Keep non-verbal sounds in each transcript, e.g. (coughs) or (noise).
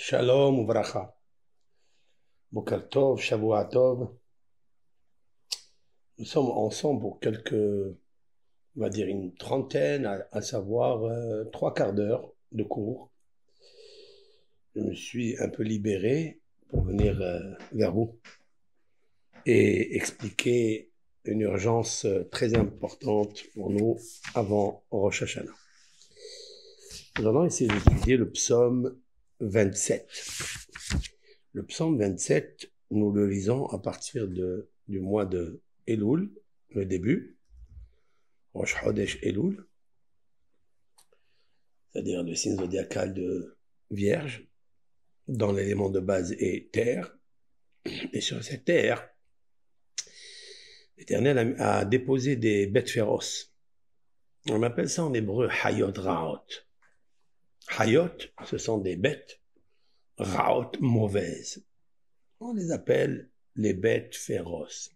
Shalom ouvracha. Boker Tov, Tov Nous sommes ensemble pour quelques, on va dire une trentaine, à, savoir euh, trois quarts d'heure de cours. Je me suis un peu libéré pour venir euh, vers vous et expliquer une urgence euh, très importante pour nous avant Rosh Hashanah. Nous allons essayer d'étudier le psaume 27. Le psaume 27, nous le lisons à partir de, du mois de Elul, le début, Rosh Hodesh Elul, c'est-à-dire le signe zodiacal de Vierge, dont l'élément de base est terre, et sur cette terre, l'Éternel a, déposé des bêtes féroces. On appelle ça en hébreu Hayod Hayot, ce sont des bêtes. Raot, mauvaises. On les appelle les bêtes féroces.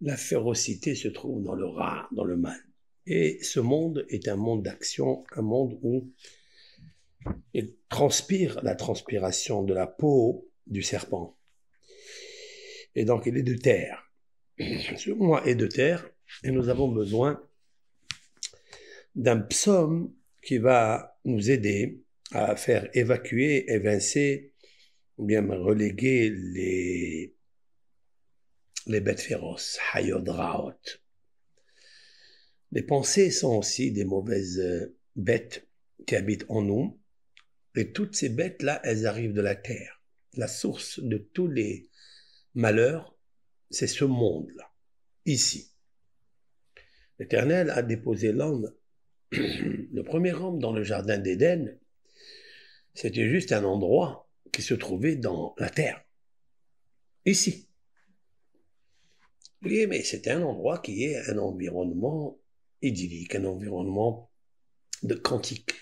La férocité se trouve dans le rat, dans le mal. Et ce monde est un monde d'action, un monde où il transpire la transpiration de la peau du serpent. Et donc il est de terre. (clears throat) Ce moi est de terre et nous avons besoin d'un psaume qui va nous aider à faire évacuer, évincer, ou bien reléguer les, les bêtes féroces, Les pensées sont aussi des mauvaises euh, bêtes qui habitent en nous, et toutes ces bêtes-là, elles arrivent de la terre. La source de tous les malheurs, c'est ce monde-là, ici. L'Éternel a déposé l'homme (clears throat) le premier homme dans le jardin d'Éden, c'était juste un endroit qui se trouvait dans la terre. Ici. Oui, mais c'était un endroit qui est un environnement idyllique, un environnement de quantique.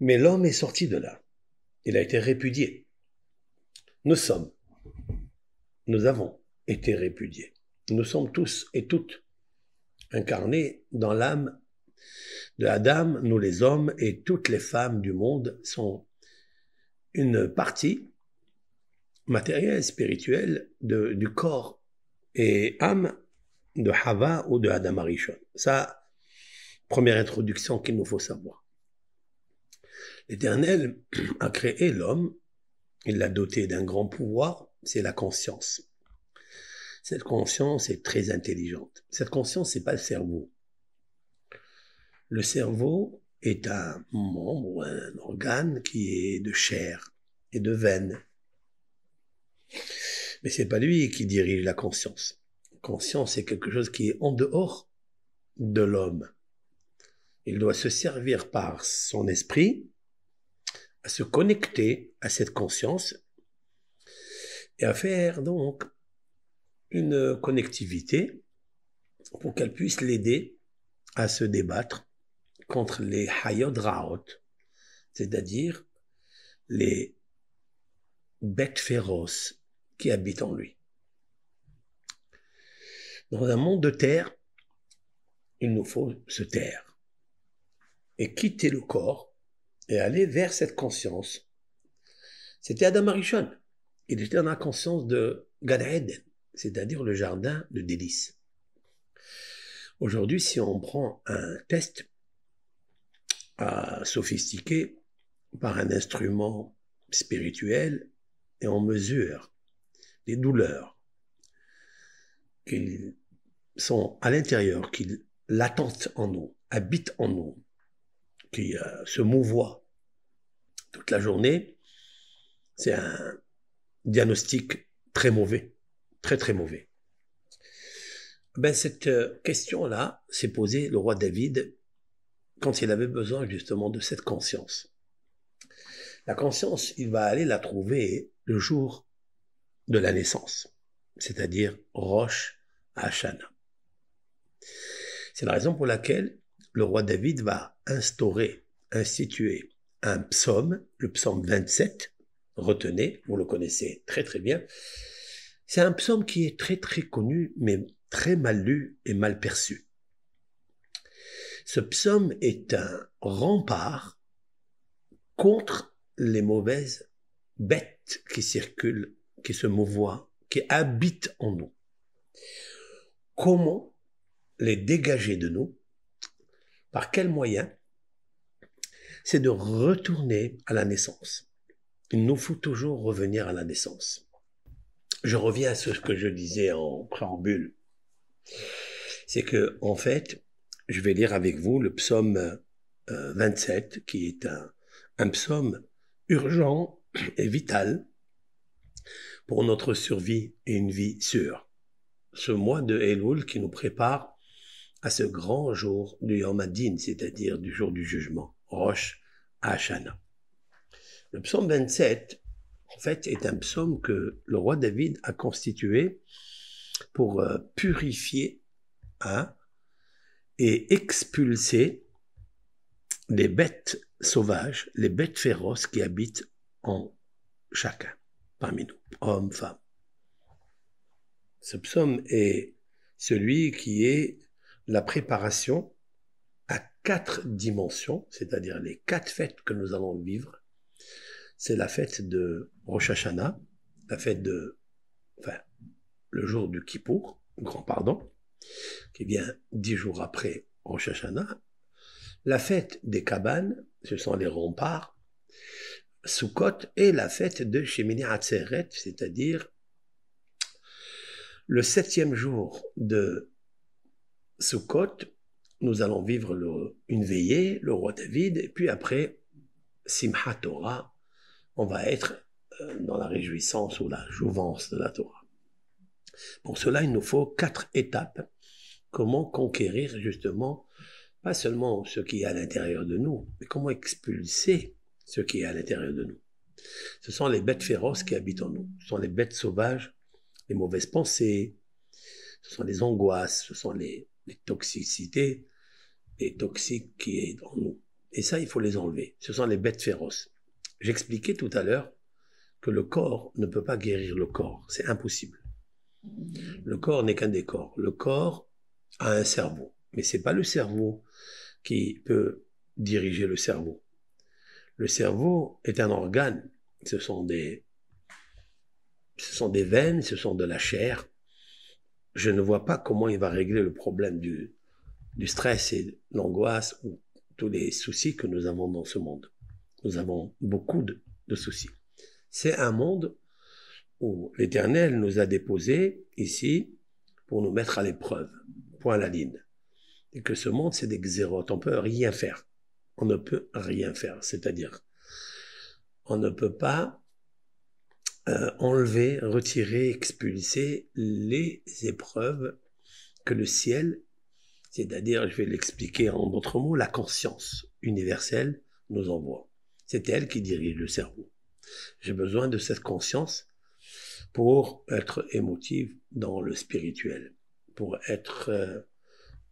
Mais l'homme est sorti de là. Il a été répudié. Nous sommes, nous avons été répudiés. Nous sommes tous et toutes incarnés dans l'âme de Adam, nous les hommes et toutes les femmes du monde sont une partie matérielle, spirituelle du corps et âme de Hava ou de Adam Arishon. Ça, première introduction qu'il nous faut savoir. L'Éternel a créé l'homme, il l'a doté d'un grand pouvoir, c'est la conscience. Cette conscience est très intelligente. Cette conscience, n'est pas le cerveau. Le cerveau est un membre, un organe qui est de chair et de veine. Mais ce n'est pas lui qui dirige la conscience. conscience est quelque chose qui est en dehors de l'homme. Il doit se servir par son esprit à se connecter à cette conscience et à faire donc une connectivité pour qu'elle puisse l'aider à se débattre contre les hayod c'est-à-dire les bêtes féroces qui habitent en lui. Dans un monde de terre, il nous faut se taire et quitter le corps et aller vers cette conscience. C'était Adam Arishon. Il était dans la conscience de Gad c'est-à-dire le jardin de délices. Aujourd'hui, si on prend un test à sophistiquer par un instrument spirituel et en mesure des douleurs qui sont à l'intérieur, qui l'attendent en nous, habitent en nous, qui euh, se mouvoient toute la journée. C'est un diagnostic très mauvais, très très mauvais. Ben, cette euh, question-là s'est posée le roi David quand il avait besoin justement de cette conscience. La conscience, il va aller la trouver le jour de la naissance, c'est-à-dire Roche Hachana. C'est la raison pour laquelle le roi David va instaurer, instituer un psaume, le psaume 27, retenez, vous le connaissez très très bien. C'est un psaume qui est très très connu, mais très mal lu et mal perçu. Ce psaume est un rempart contre les mauvaises bêtes qui circulent, qui se mouvoient, qui habitent en nous. Comment les dégager de nous Par quel moyen C'est de retourner à la naissance. Il nous faut toujours revenir à la naissance. Je reviens à ce que je disais en préambule. C'est que, en fait, je vais lire avec vous le psaume 27, euh, qui est un, psaume urgent et vital pour notre survie et une vie sûre. Ce mois de Elul qui nous prépare à ce grand jour du Yom c'est-à-dire du jour du jugement, Roche hachana Le psaume 27, en fait, est un psaume que le roi David a constitué pour euh, purifier un hein, et expulser les bêtes sauvages, les bêtes féroces qui habitent en chacun parmi nous, hommes, femmes. Ce psaume est celui qui est la préparation à quatre dimensions, c'est-à-dire les quatre fêtes que nous allons vivre. C'est la fête de Rosh Hashanah, la fête de, enfin, le jour du Kippour, grand pardon, qui vient dix jours après Rosh Hashanah. La fête des cabanes, ce sont les remparts, Sukkot et la fête de Shemini Atzeret, c'est-à-dire le septième jour de Sukkot, nous allons vivre une veillée, le roi David, et puis après Simchat Torah, on va être euh, dans la réjouissance ou la jouvence de la Torah. Pour cela, il nous faut quatre étapes comment conquérir justement, pas seulement ce qui est à l'intérieur de nous, mais comment expulser ce qui est à l'intérieur de nous. Ce sont les bêtes féroces qui habitent en nous, ce sont les bêtes sauvages, les mauvaises pensées, ce sont les angoisses, ce sont les, toxicités, les toxiques qui est en nous. Et ça, il faut les enlever. Ce sont les bêtes féroces. J'expliquais tout à l'heure que le corps ne peut pas guérir le corps. C'est impossible. Le corps n'est qu'un décor. Le corps à un cerveau. Mais c'est pas le cerveau qui peut diriger le cerveau. Le cerveau est un organe. Ce sont des, ce sont des veines, ce sont de la chair. Je ne vois pas comment il va régler le problème du, du stress et l'angoisse ou tous les soucis que nous avons dans ce monde. Nous avons beaucoup de, de soucis. C'est un monde où l'Éternel nous a déposés ici pour nous mettre à l'épreuve la ligne. Et que ce monde, c'est des xérotes. On peut rien faire. On ne peut rien faire. C'est-à-dire, on ne peut pas euh, enlever, retirer, expulser les épreuves que le ciel, c'est-à-dire, je vais l'expliquer en d'autres mots, la conscience universelle nous envoie. C'est elle qui dirige le cerveau. J'ai besoin de cette conscience pour être émotive dans le spirituel pour être euh,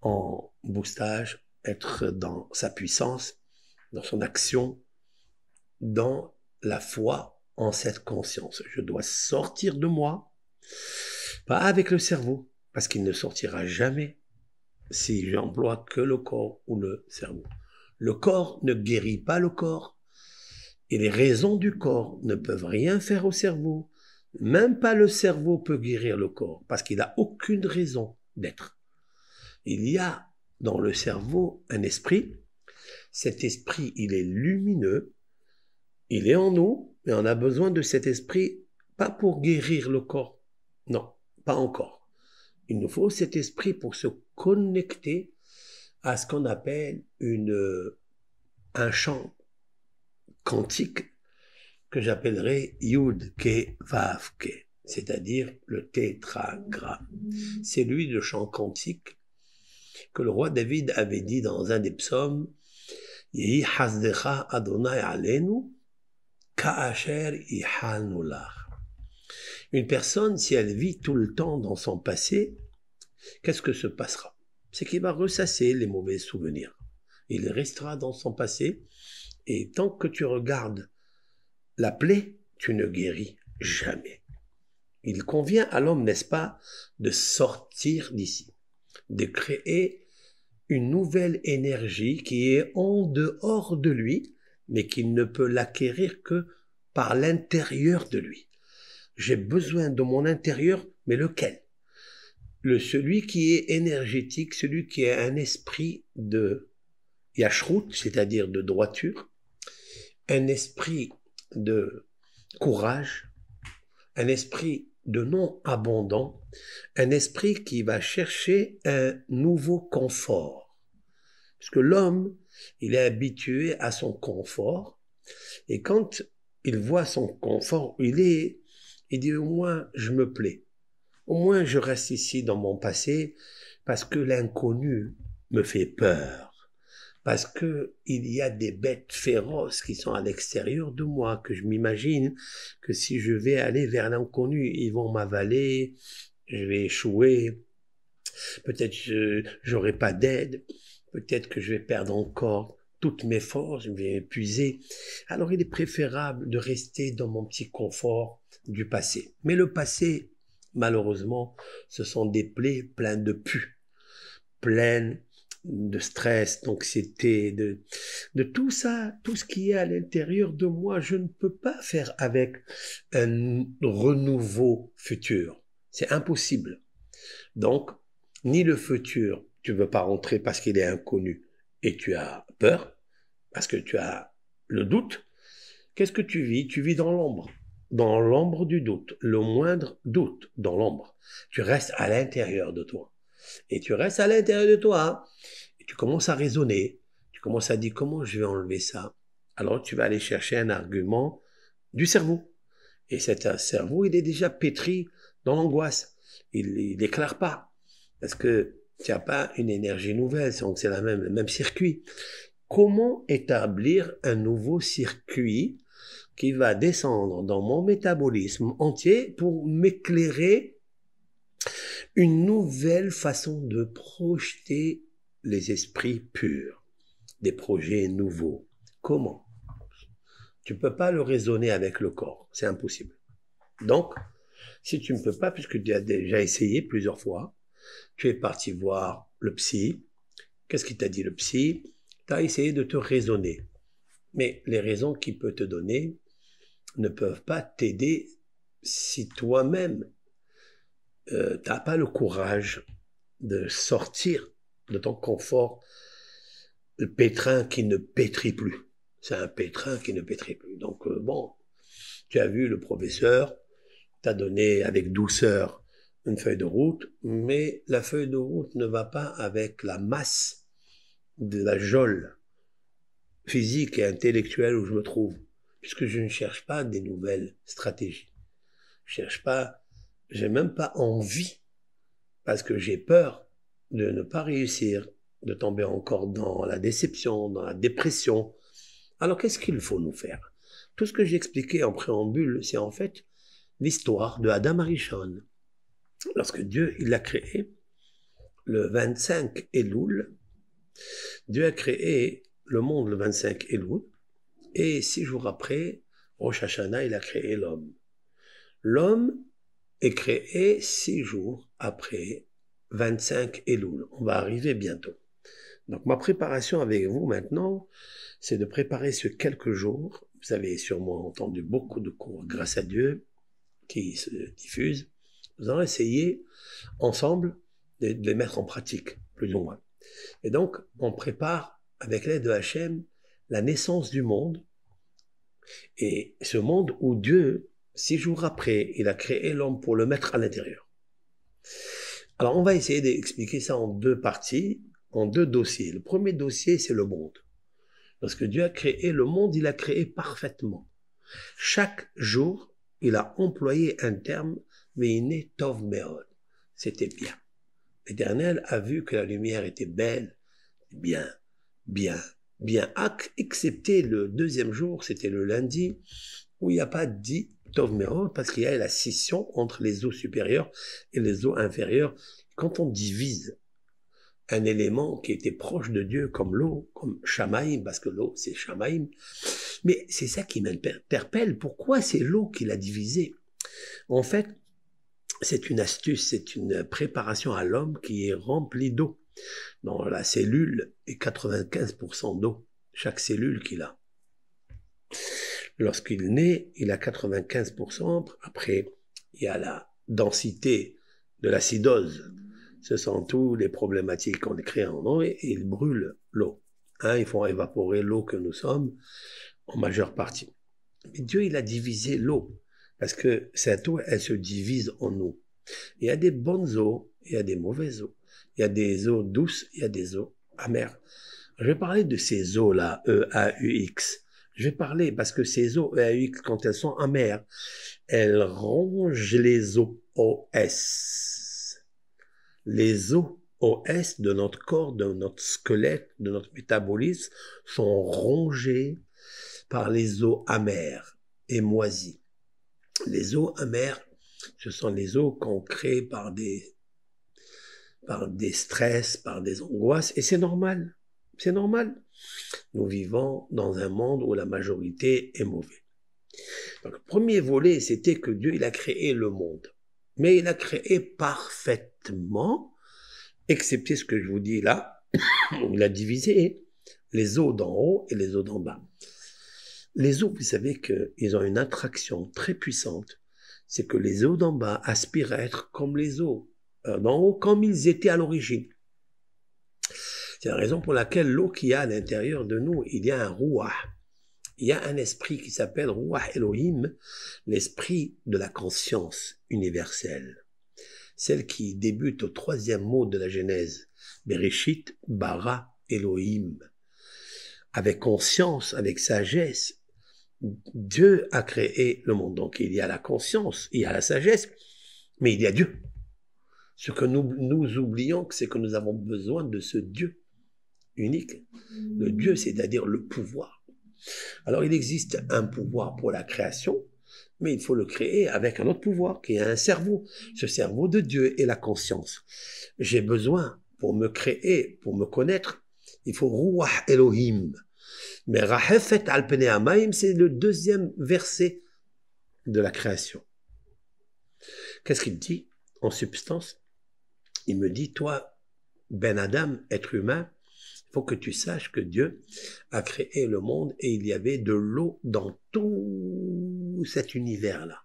en boostage, être dans sa puissance, dans son action, dans la foi en cette conscience. Je dois sortir de moi, pas avec le cerveau, parce qu'il ne sortira jamais si j'emploie que le corps ou le cerveau. Le corps ne guérit pas le corps, et les raisons du corps ne peuvent rien faire au cerveau. Même pas le cerveau peut guérir le corps, parce qu'il n'a aucune raison d'être. Il y a dans le cerveau un esprit. Cet esprit, il est lumineux, il est en nous, mais on a besoin de cet esprit, pas pour guérir le corps, non, pas encore. Il nous faut cet esprit pour se connecter à ce qu'on appelle une, euh, un champ quantique que j'appellerai Yud Ke c'est-à-dire le tétragramme. C'est lui le chant cantique que le roi David avait dit dans un des psaumes Adonai Une personne, si elle vit tout le temps dans son passé, qu'est-ce que se passera C'est qu'il va ressasser les mauvais souvenirs. Il restera dans son passé, et tant que tu regardes la plaie, tu ne guéris jamais. Il convient à l'homme, n'est-ce pas, de sortir d'ici, de créer une nouvelle énergie qui est en dehors de lui, mais qu'il ne peut l'acquérir que par l'intérieur de lui. J'ai besoin de mon intérieur, mais lequel Le celui qui est énergétique, celui qui est un esprit de yashrut, c'est-à-dire de droiture, un esprit de courage, un esprit de non abondant, un esprit qui va chercher un nouveau confort. Parce que l'homme, il est habitué à son confort, et quand il voit son confort, il est, il dit au moins je me plais, au moins je reste ici dans mon passé, parce que l'inconnu me fait peur parce que il y a des bêtes féroces qui sont à l'extérieur de moi, que je m'imagine que si je vais aller vers l'inconnu, ils vont m'avaler, je vais échouer, peut-être je j'aurai pas d'aide, peut-être que je vais perdre encore toutes mes forces, je vais épuiser. Alors il est préférable de rester dans mon petit confort du passé. Mais le passé, malheureusement, ce sont des plaies pleines de pus, pleines de stress, d'anxiété, de, de tout ça, tout ce qui est à l'intérieur de moi, je ne peux pas faire avec un renouveau futur. C'est impossible. Donc, ni le futur, tu ne veux pas rentrer parce qu'il est inconnu et tu as peur, parce que tu as le doute. Qu'est-ce que tu vis Tu vis dans l'ombre, dans l'ombre du doute, le moindre doute dans l'ombre. Tu restes à l'intérieur de toi. Et tu restes à l'intérieur de toi. Et tu commences à raisonner. Tu commences à dire comment je vais enlever ça. Alors tu vas aller chercher un argument du cerveau. Et cet cerveau, il est déjà pétri dans l'angoisse. Il n'éclaire pas. Parce que tu n'as pas une énergie nouvelle. Donc c'est même, le même circuit. Comment établir un nouveau circuit qui va descendre dans mon métabolisme entier pour m'éclairer une nouvelle façon de projeter les esprits purs, des projets nouveaux. Comment Tu ne peux pas le raisonner avec le corps, c'est impossible. Donc, si tu ne peux pas, puisque tu as déjà essayé plusieurs fois, tu es parti voir le psy. Qu'est-ce qu'il t'a dit le psy Tu as essayé de te raisonner. Mais les raisons qu'il peut te donner ne peuvent pas t'aider si toi-même euh, t'as tu pas le courage de sortir de ton confort, le pétrin qui ne pétrit plus. C'est un pétrin qui ne pétrit plus. Donc, euh, bon, tu as vu le professeur, t'as donné avec douceur une feuille de route, mais la feuille de route ne va pas avec la masse de la geôle physique et intellectuelle où je me trouve, puisque je ne cherche pas des nouvelles stratégies. Je cherche pas j'ai même pas envie parce que j'ai peur de ne pas réussir, de tomber encore dans la déception, dans la dépression. Alors qu'est-ce qu'il faut nous faire Tout ce que j'ai expliqué en préambule, c'est en fait l'histoire de Adam Arishon. Lorsque Dieu il l'a créé, le 25 Elul, Dieu a créé le monde le 25 Elul, et six jours après, Rosh Hashanah, il a créé l'homme. L'homme, créé six jours après 25 Elul. On va arriver bientôt. Donc ma préparation avec vous maintenant, c'est de préparer ce quelques jours. Vous avez sûrement entendu beaucoup de cours, grâce à Dieu, qui se diffusent. Nous allons essayer ensemble de, les mettre en pratique, plus ou moins. Et donc, on prépare, avec l'aide de Hachem, la naissance du monde, et ce monde où Dieu Six jours après, il a créé l'homme pour le mettre à l'intérieur. Alors, on va essayer d'expliquer ça en deux parties, en deux dossiers. Le premier dossier, c'est le monde. Parce que Dieu a créé le monde, il a créé parfaitement. Chaque jour, il a employé un terme, mais il tov C'était bien. L'Éternel a vu que la lumière était belle, bien, bien, bien. excepté le deuxième jour, c'était le lundi, où il n'y a pas dit parce qu'il y a la scission entre les eaux supérieures et les eaux inférieures. Quand on divise un élément qui était proche de Dieu, comme l'eau, comme Shamaïm, parce que l'eau, c'est Shamaïm, mais c'est ça qui m'interpelle. Pourquoi c'est l'eau qui l'a divisé En fait, c'est une astuce, c'est une préparation à l'homme qui est remplie d'eau. Dans la cellule, est 95% d'eau, chaque cellule qu'il a. Lorsqu'il naît, il a 95%. Après, il y a la densité de l'acidose. Ce sont tous les problématiques qu'on crée en eau et, il ils brûlent l'eau. Hein, ils font évaporer l'eau que nous sommes en majeure partie. Mais Dieu, il a divisé l'eau parce que cette eau, elle se divise en eau. Il y a des bonnes eaux, il y a des mauvaises eaux. Il y a des eaux douces, il y a des eaux amères. Je vais parler de ces eaux-là, E-A-U-X. Je vais parler parce que ces eaux euh, quand elles sont amères, elles rongent les OS. Les eaux OS de notre corps, de notre squelette, de notre métabolisme sont rongés par les eaux amères et moisies. Les eaux amères, ce sont les eaux qu'on crée par des, par des stress, par des angoisses, et c'est normal. C'est normal. Nous vivons dans un monde où la majorité est mauvaise. le premier volet, c'était que Dieu, il a créé le monde. Mais il a créé parfaitement, excepté ce que je vous dis là, (coughs) il a divisé les eaux d'en haut et les eaux d'en bas. Les eaux, vous savez qu'ils ont une attraction très puissante. C'est que les eaux d'en bas aspirent à être comme les eaux euh, d'en haut, comme ils étaient à l'origine. C'est la raison pour laquelle l'eau qu'il y a à l'intérieur de nous, il y a un roi, Il y a un esprit qui s'appelle Ruah Elohim, l'esprit de la conscience universelle. Celle qui débute au troisième mot de la Genèse, Bereshit Bara Elohim. Avec conscience, avec sagesse, Dieu a créé le monde. Donc il y a la conscience, il y a la sagesse, mais il y a Dieu. Ce que nous, nous oublions, c'est que nous avons besoin de ce Dieu unique, le Dieu, c'est-à-dire le pouvoir. Alors il existe un pouvoir pour la création, mais il faut le créer avec un autre pouvoir qui est un cerveau. Ce cerveau de Dieu est la conscience. J'ai besoin, pour me créer, pour me connaître, il faut Ruach Elohim. Mais Rahefet al c'est le deuxième verset de la création. Qu'est-ce qu'il dit en substance Il me dit, toi, Ben Adam, être humain, faut que tu saches que Dieu a créé le monde et il y avait de l'eau dans tout cet univers-là.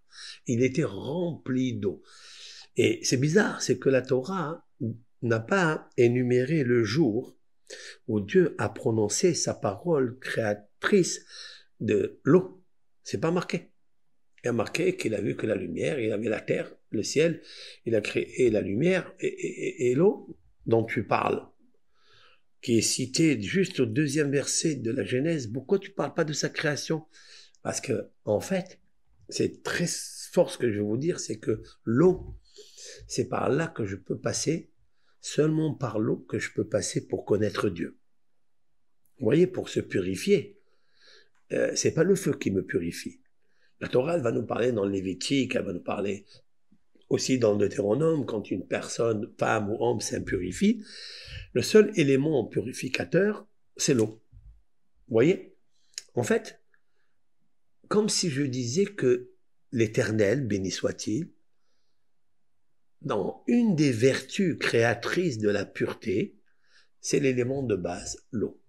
Il était rempli d'eau. Et c'est bizarre, c'est que la Torah n'a pas énuméré le jour où Dieu a prononcé sa parole créatrice de l'eau. C'est pas marqué. Il a marqué qu'il a vu que la lumière, il avait la terre, le ciel, il a créé la lumière et l'eau dont tu parles qui est cité juste au deuxième verset de la Genèse, pourquoi tu ne parles pas de sa création Parce que, en fait, c'est très fort ce que je vais vous dire, c'est que l'eau, c'est par là que je peux passer, seulement par l'eau que je peux passer pour connaître Dieu. Vous voyez, pour se purifier, euh, ce n'est pas le feu qui me purifie. La Torah, va nous parler dans le Lévitique, elle va nous parler aussi dans le Deutéronome, quand une personne, femme ou homme, s'impurifie, le seul élément purificateur, c'est l'eau. Vous voyez En fait, comme si je disais que l'Éternel, béni soit-il, dans une des vertus créatrices de la pureté, c'est l'élément de base, l'eau.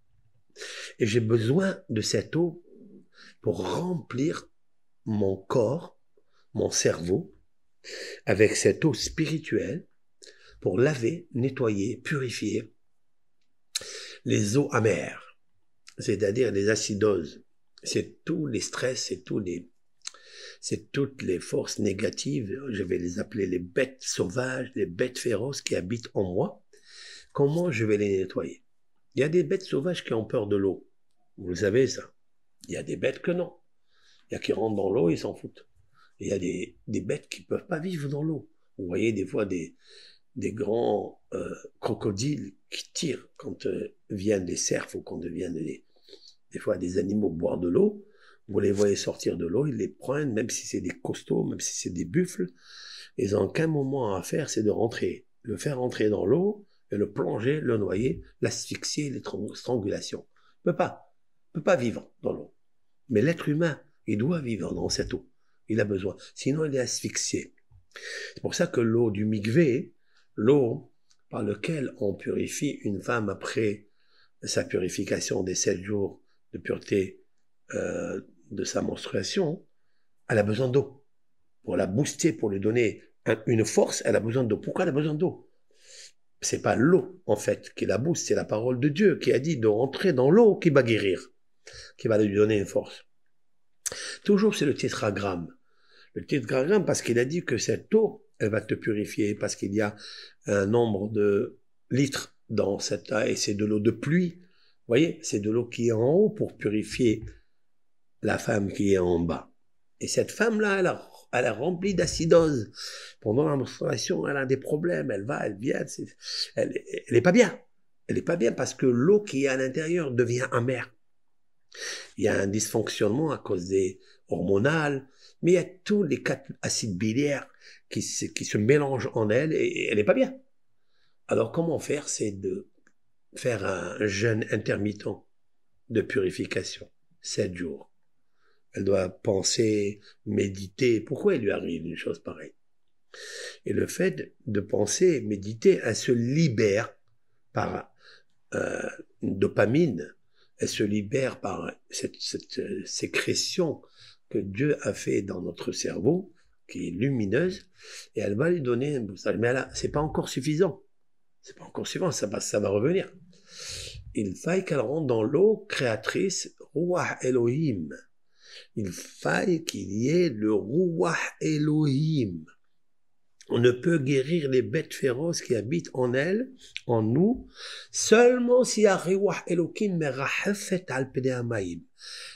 Et j'ai besoin de cette eau pour remplir mon corps, mon cerveau, avec cette eau spirituelle pour laver, nettoyer, purifier les eaux amères, c'est-à-dire les acidoses. C'est tous les stress, c'est tous les c'est toutes les forces négatives, je vais les appeler les bêtes sauvages, les bêtes féroces qui habitent en moi. Comment je vais les nettoyer Il y a des bêtes sauvages qui ont peur de l'eau. Vous le savez ça. Il y a des bêtes que non. Il y a qui rentrent dans l'eau, ils s'en foutent. Il y a des, bêtes qui peuvent pas vivre dans l'eau. Vous voyez des fois des, des grands euh, crocodiles qui tirent quand euh, viennent des cerfs ou quand viennent des, des fois des animaux boire de l'eau. Vous les voyez sortir de l'eau, ils les prennent, même si c'est des costauds, même si c'est des buffles. Ils n'ont qu'un moment à faire, c'est de rentrer. Le faire rentrer dans l'eau, et le plonger, le noyer, l'asphyxier, strangulations. Il ne peut pas, peut pas vivre dans l'eau. Mais l'être humain, il doit vivre dans cette eau il a besoin. Sinon, il est asphyxié. C'est pour ça que l'eau du migvé, l'eau par laquelle on purifie une femme après sa purification des sept jours de pureté euh, de sa menstruation, elle a besoin d'eau. Pour la booster, pour lui donner une force, elle a besoin d'eau. Pourquoi elle a besoin d'eau C'est pas l'eau, en fait, qui la booste, c'est la parole de Dieu qui a dit de rentrer dans l'eau qui va guérir, qui va lui donner une force. Toujours, c'est le tétragramme le parce qu'il a dit que cette eau, elle va te purifier parce qu'il y a un nombre de litres dans cette et c'est de l'eau de pluie. Vous voyez, c'est de l'eau qui est en haut pour purifier la femme qui est en bas. Et cette femme-là, elle elle est remplie d'acidose. Pendant la menstruation, elle a des problèmes, elle va, elle vient, elle, n'est pas bien. Elle n'est pas bien parce que l'eau qui est à l'intérieur devient amère. Il y a un dysfonctionnement à cause des hormonales, mais il y a tous les quatre acides biliaires qui se, qui se mélangent en elle et, elle n'est pas bien. Alors comment faire C'est de faire un jeûne intermittent de purification, sept jours. Elle doit penser, méditer. Pourquoi il lui arrive une chose pareille Et le fait de penser, méditer, elle se libère par euh, une dopamine, elle se libère par cette, cette euh, sécrétion que Dieu a fait dans notre cerveau, qui est lumineuse, et elle va lui donner un Mais là, c'est pas encore suffisant. C'est pas encore suffisant, ça va, ça va revenir. Il faille qu'elle rentre dans l'eau créatrice, Ruach Elohim. Il faille qu'il y ait le Ruach Elohim. On ne peut guérir les bêtes féroces qui habitent en elle, en nous, seulement si y a Ruach Elohim, mais al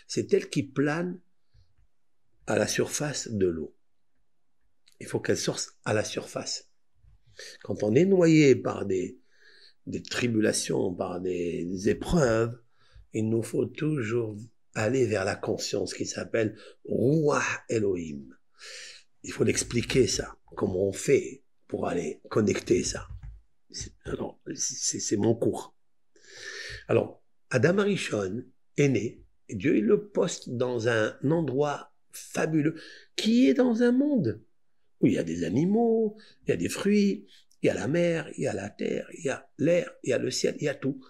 C'est elle qui plane à la surface de l'eau. Il faut qu'elle sorte à la surface. Quand on est noyé par des, tribulations, par des, épreuves, il nous faut toujours aller vers la conscience qui s'appelle Ruah Elohim. Il faut l'expliquer ça, comment on fait pour aller connecter ça. c'est mon cours. Alors, Adam Arishon est né, Dieu le poste dans un endroit fabuleux, qui est dans un monde où il y a des animaux, il y a des fruits, il y a la mer, il y a la terre, il y a l'air, il y a le ciel, il y a tout.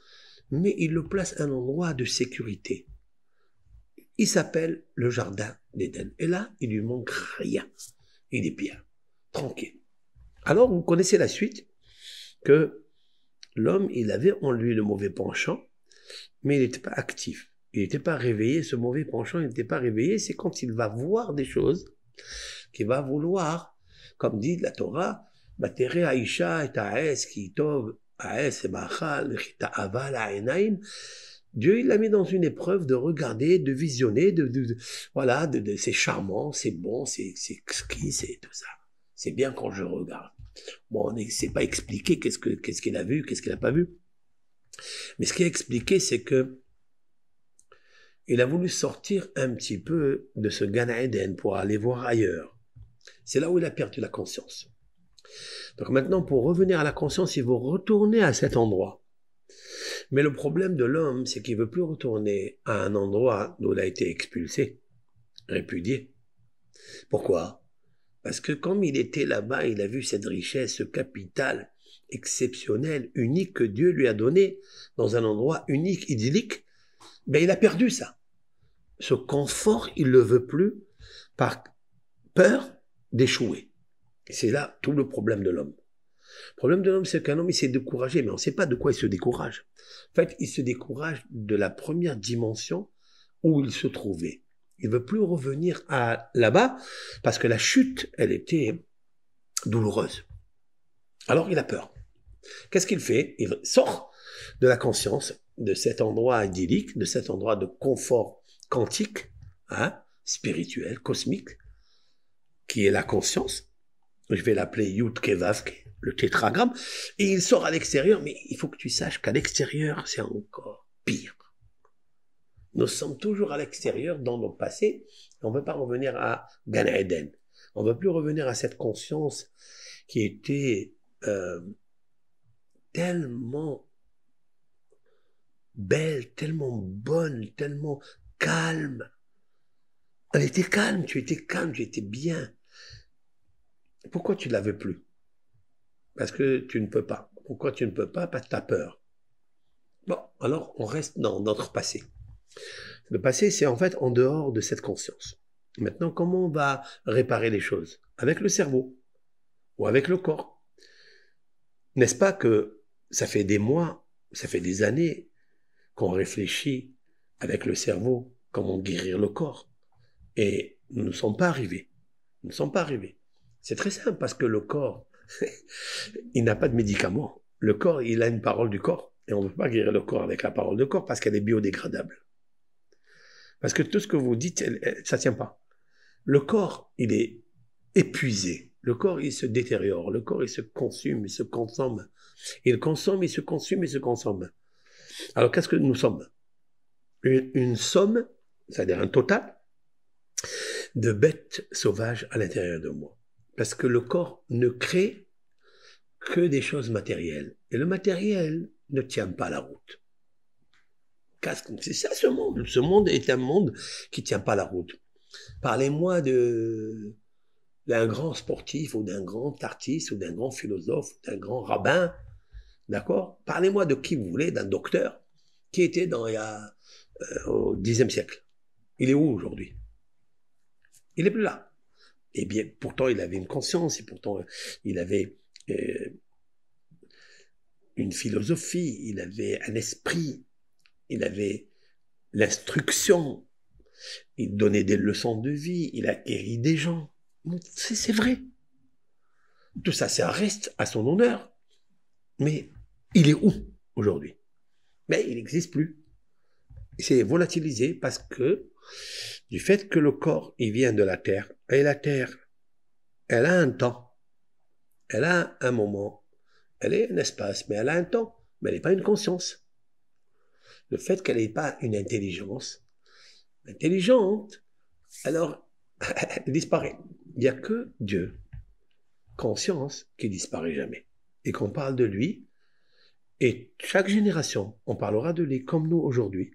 Mais il le place à un endroit de sécurité. Il s'appelle le jardin d'Éden. Et là, il lui manque rien. Il est bien, tranquille. Alors, vous connaissez la suite, que l'homme, il avait en lui le mauvais penchant, mais il n'était pas actif il n'était pas réveillé, ce mauvais penchant, il n'était pas réveillé, c'est quand il va voir des choses qu'il va vouloir, comme dit la Torah, Batere Aisha et qui et Bachal, Dieu, il l'a mis dans une épreuve de regarder, de visionner, de, voilà, de, c'est charmant, c'est bon, c'est, c'est exquis, c'est tout ça. C'est bien quand je regarde. Bon, on ne pas expliquer qu'est-ce qu'est-ce qu'il a vu, qu'est-ce qu'il n'a pas vu. Mais ce qui est expliqué, c'est que il a voulu sortir un petit peu de ce Ghana Eden pour aller voir ailleurs. C'est là où il a perdu la conscience. Donc maintenant, pour revenir à la conscience, il faut retourner à cet endroit. Mais le problème de l'homme, c'est qu'il veut plus retourner à un endroit d'où il a été expulsé, répudié. Pourquoi Parce que comme il était là-bas, il a vu cette richesse, ce capital exceptionnel, unique que Dieu lui a donné dans un endroit unique, idyllique, ben, il a perdu ça. Ce confort, il ne le veut plus par peur d'échouer. C'est là tout le problème de l'homme. Le problème de l'homme, c'est qu'un homme, il s'est découragé, mais on ne sait pas de quoi il se décourage. En fait, il se décourage de la première dimension où il se trouvait. Il veut plus revenir à là-bas parce que la chute, elle était douloureuse. Alors, il a peur. Qu'est-ce qu'il fait Il sort de la conscience de cet endroit idyllique, de cet endroit de confort quantique, hein, spirituel, cosmique, qui est la conscience. Je vais l'appeler Yud Kevav, le tétragramme. Et il sort à l'extérieur, mais il faut que tu saches qu'à l'extérieur, c'est encore pire. Nous sommes toujours à l'extérieur dans nos passé. On ne veut pas revenir à Gan Eden. On ne veut plus revenir à cette conscience qui était euh, tellement belle, tellement bonne, tellement calme. Elle était calme, tu étais calme, tu étais bien. Pourquoi tu ne l'avais plus Parce que tu ne peux pas. Pourquoi tu ne peux pas Parce que tu as peur. Bon, alors on reste dans notre passé. Le passé, c'est en fait en dehors de cette conscience. Maintenant, comment on va réparer les choses Avec le cerveau ou avec le corps. N'est-ce pas que ça fait des mois, ça fait des années qu'on réfléchit avec le cerveau, comment guérir le corps. Et nous ne sommes pas arrivés. Nous ne sommes pas arrivés. C'est très simple parce que le corps, (laughs) il n'a pas de médicaments. Le corps, il a une parole du corps. Et on ne peut pas guérir le corps avec la parole du corps parce qu'elle est biodégradable. Parce que tout ce que vous dites, ça ne tient pas. Le corps, il est épuisé. Le corps, il se détériore. Le corps, il se consume, il se consomme. Il consomme, il se consume, il se consomme. Alors qu'est-ce que nous sommes une, somme, c'est-à-dire un total, de bêtes sauvages à l'intérieur de moi. Parce que le corps ne crée que des choses matérielles. Et le matériel ne tient pas la route. C'est ça ce monde. Ce monde est un monde qui ne tient pas la route. Parlez-moi d'un grand sportif ou d'un grand artiste ou d'un grand philosophe ou d'un grand rabbin D'accord Parlez-moi de qui vous voulez, d'un docteur qui était dans il y euh, au Xe siècle. Il est où aujourd'hui Il n'est plus là. et eh bien, pourtant, il avait une conscience et pourtant, euh, il avait euh, une philosophie, il avait un esprit, il avait l'instruction, il donnait des leçons de vie, il a guéri des gens. C'est vrai. Tout ça, ça reste à son honneur. Mais il est où aujourd'hui Mais il n'existe plus. C'est volatilisé parce que du fait que le corps, il vient de la Terre, et la Terre, elle a un temps, elle a un moment, elle est un espace, mais elle a un temps, mais elle n'est pas une conscience. Le fait qu'elle n'ait pas une intelligence, intelligente, alors (laughs) elle disparaît. Il n'y a que Dieu, conscience, qui disparaît jamais et qu'on parle de lui, et chaque génération, on parlera de lui comme nous aujourd'hui.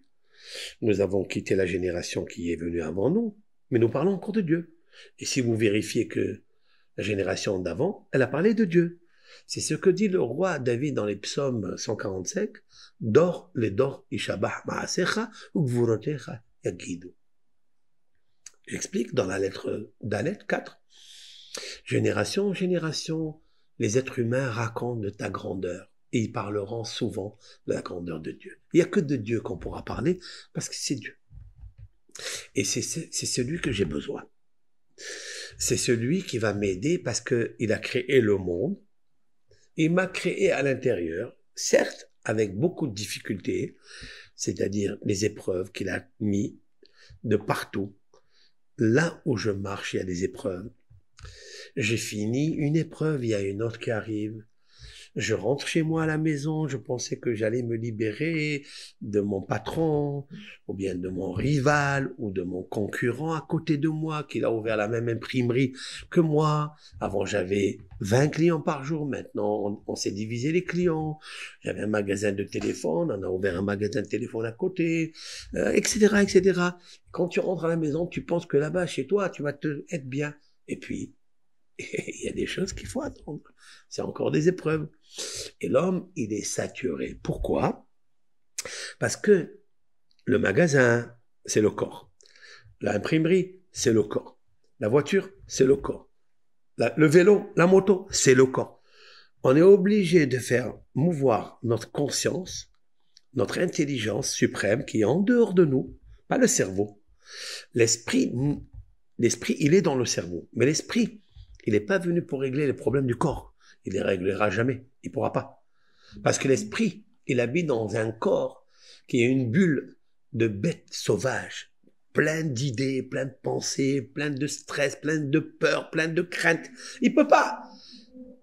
Nous avons quitté la génération qui est venue avant nous, mais nous parlons encore de Dieu. Et si vous vérifiez que la génération d'avant, elle a parlé de Dieu. C'est ce que dit le roi David dans les psaumes 145, Dor le dor ishabah ma'asecha gvurotecha yagidu. J'explique dans la lettre d'Alet 4. Génération génération, les êtres humains racontent de ta grandeur et ils parleront souvent de la grandeur de Dieu. Il n'y a que de Dieu qu'on pourra parler parce que c'est Dieu. Et c'est celui que j'ai besoin. C'est celui qui va m'aider parce qu'il a créé le monde. Il m'a créé à l'intérieur, certes avec beaucoup de difficultés, c'est-à-dire les épreuves qu'il a mis de partout. Là où je marche, il y a des épreuves. J'ai fini une épreuve, il y a une autre qui arrive. Je rentre chez moi à la maison, je pensais que j'allais me libérer de mon patron, ou bien de mon rival, ou de mon concurrent à côté de moi, qui a ouvert la même imprimerie que moi. Avant, j'avais 20 clients par jour, maintenant, on, s'est divisé les clients. J'avais un magasin de téléphone, on a ouvert un magasin de téléphone à côté, etc., euh, etc. Quand tu rentres à la maison, tu penses que là-bas, chez toi, tu vas te être bien. Et puis, (laughs) il y a des choses qu'il faut attendre. C'est encore des épreuves. Et l'homme, il est saturé. Pourquoi Parce que le magasin, c'est le corps. L'imprimerie, c'est le corps. La voiture, c'est le corps. le vélo, la moto, c'est le corps. On est obligé de faire mouvoir notre conscience, notre intelligence suprême qui est en dehors de nous, pas le cerveau. L'esprit, l'esprit, il est dans le cerveau, mais l'esprit, il n'est pas venu pour régler les problèmes du corps. Il les réglera jamais. Il pourra pas. Parce que l'esprit, il habite dans un corps qui est une bulle de bête sauvage, pleine d'idées, pleine de pensées, pleine de stress, pleine de peur, pleine de crainte. Il peut pas.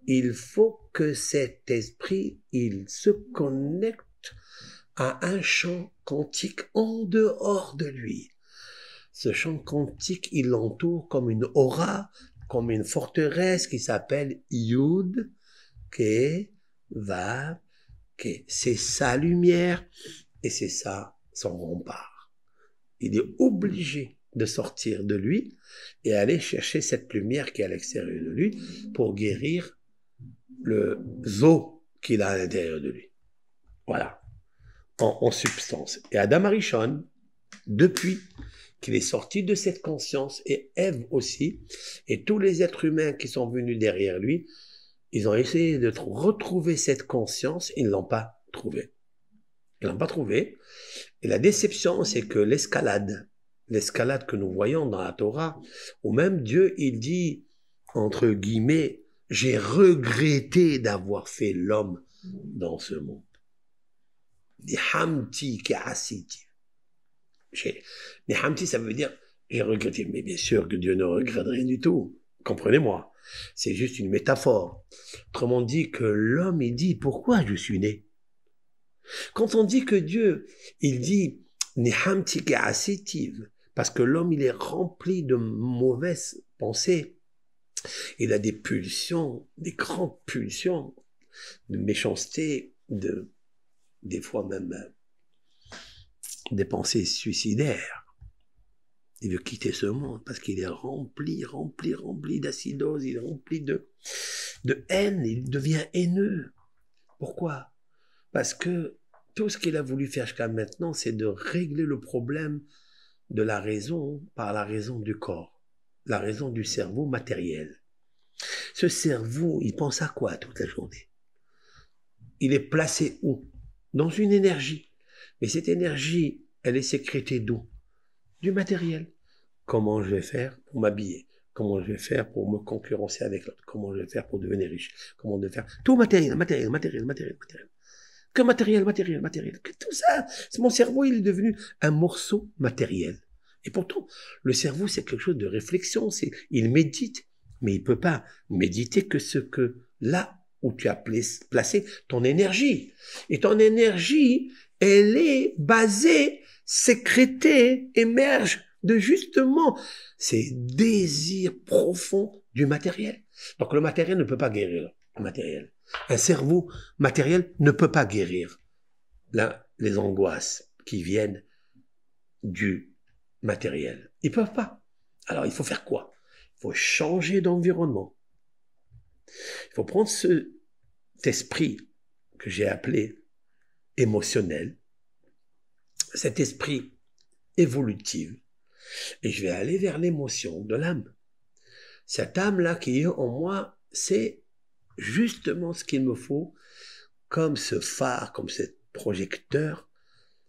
Il faut que cet esprit, il se connecte à un champ quantique en dehors de lui. Ce champ quantique, il l'entoure comme une aura comme une forteresse qui s'appelle Yud, qui va, que c'est sa lumière et c'est ça son rempart. Il est obligé de sortir de lui et aller chercher cette lumière qui est à l'extérieur de lui pour guérir le zoo qu'il a à l'intérieur de lui. Voilà, en, substance. Et Adam Arishon, depuis, qu'il est sorti de cette conscience, et Ève aussi, et tous les êtres humains qui sont venus derrière lui, ils ont essayé de retrouver cette conscience, ils ne l'ont pas trouvée. Ils ne l'ont pas trouvée. Et la déception, c'est que l'escalade, l'escalade que nous voyons dans la Torah, où même Dieu, il dit, entre guillemets, j'ai regretté d'avoir fait l'homme dans ce monde. Hamti mais Hamti, ça veut dire j'ai regretté. Mais bien sûr que Dieu ne regrette rien du tout. Comprenez-moi. C'est juste une métaphore. Autrement dit, que l'homme, il dit pourquoi je suis né. Quand on dit que Dieu, il dit Nihamti parce que l'homme, il est rempli de mauvaises pensées. Il a des pulsions, des grandes pulsions de méchanceté, de, des fois même euh, des pensées suicidaires. Il veut quitter ce monde parce qu'il est rempli, rempli, rempli d'acidose, il est rempli de, de haine, il devient haineux. Pourquoi Parce que tout ce qu'il a voulu faire jusqu'à maintenant, c'est de régler le problème de la raison par la raison du corps, la raison du cerveau matériel. Ce cerveau, il pense à quoi toute la journée Il est placé où Dans une énergie. Mais cette énergie, elle est sécrétée d'où Du matériel. Comment je vais faire pour m'habiller Comment je vais faire pour me concurrencer avec l'autre Comment je vais faire pour devenir riche Comment je faire Tout matériel, matériel, matériel, matériel, matériel. Que matériel, matériel, matériel. Que tout ça. Mon cerveau, il est devenu un morceau matériel. Et pourtant, le cerveau, c'est quelque chose de réflexion. C'est, il médite, mais il peut pas méditer que ce que là où tu as placé ton énergie. Et ton énergie, elle est basée, sécrétée, émerge de justement ces désirs profonds du matériel. Donc le matériel ne peut pas guérir. Le matériel. Un cerveau matériel ne peut pas guérir là les angoisses qui viennent du matériel. Ils peuvent pas. Alors il faut faire quoi Il faut changer d'environnement. Il faut prendre cet esprit que j'ai appelé émotionnel, cet esprit évolutif, et je vais aller vers l'émotion de l'âme. Cette âme-là qui est en moi, c'est justement ce qu'il me faut comme ce phare, comme ce projecteur,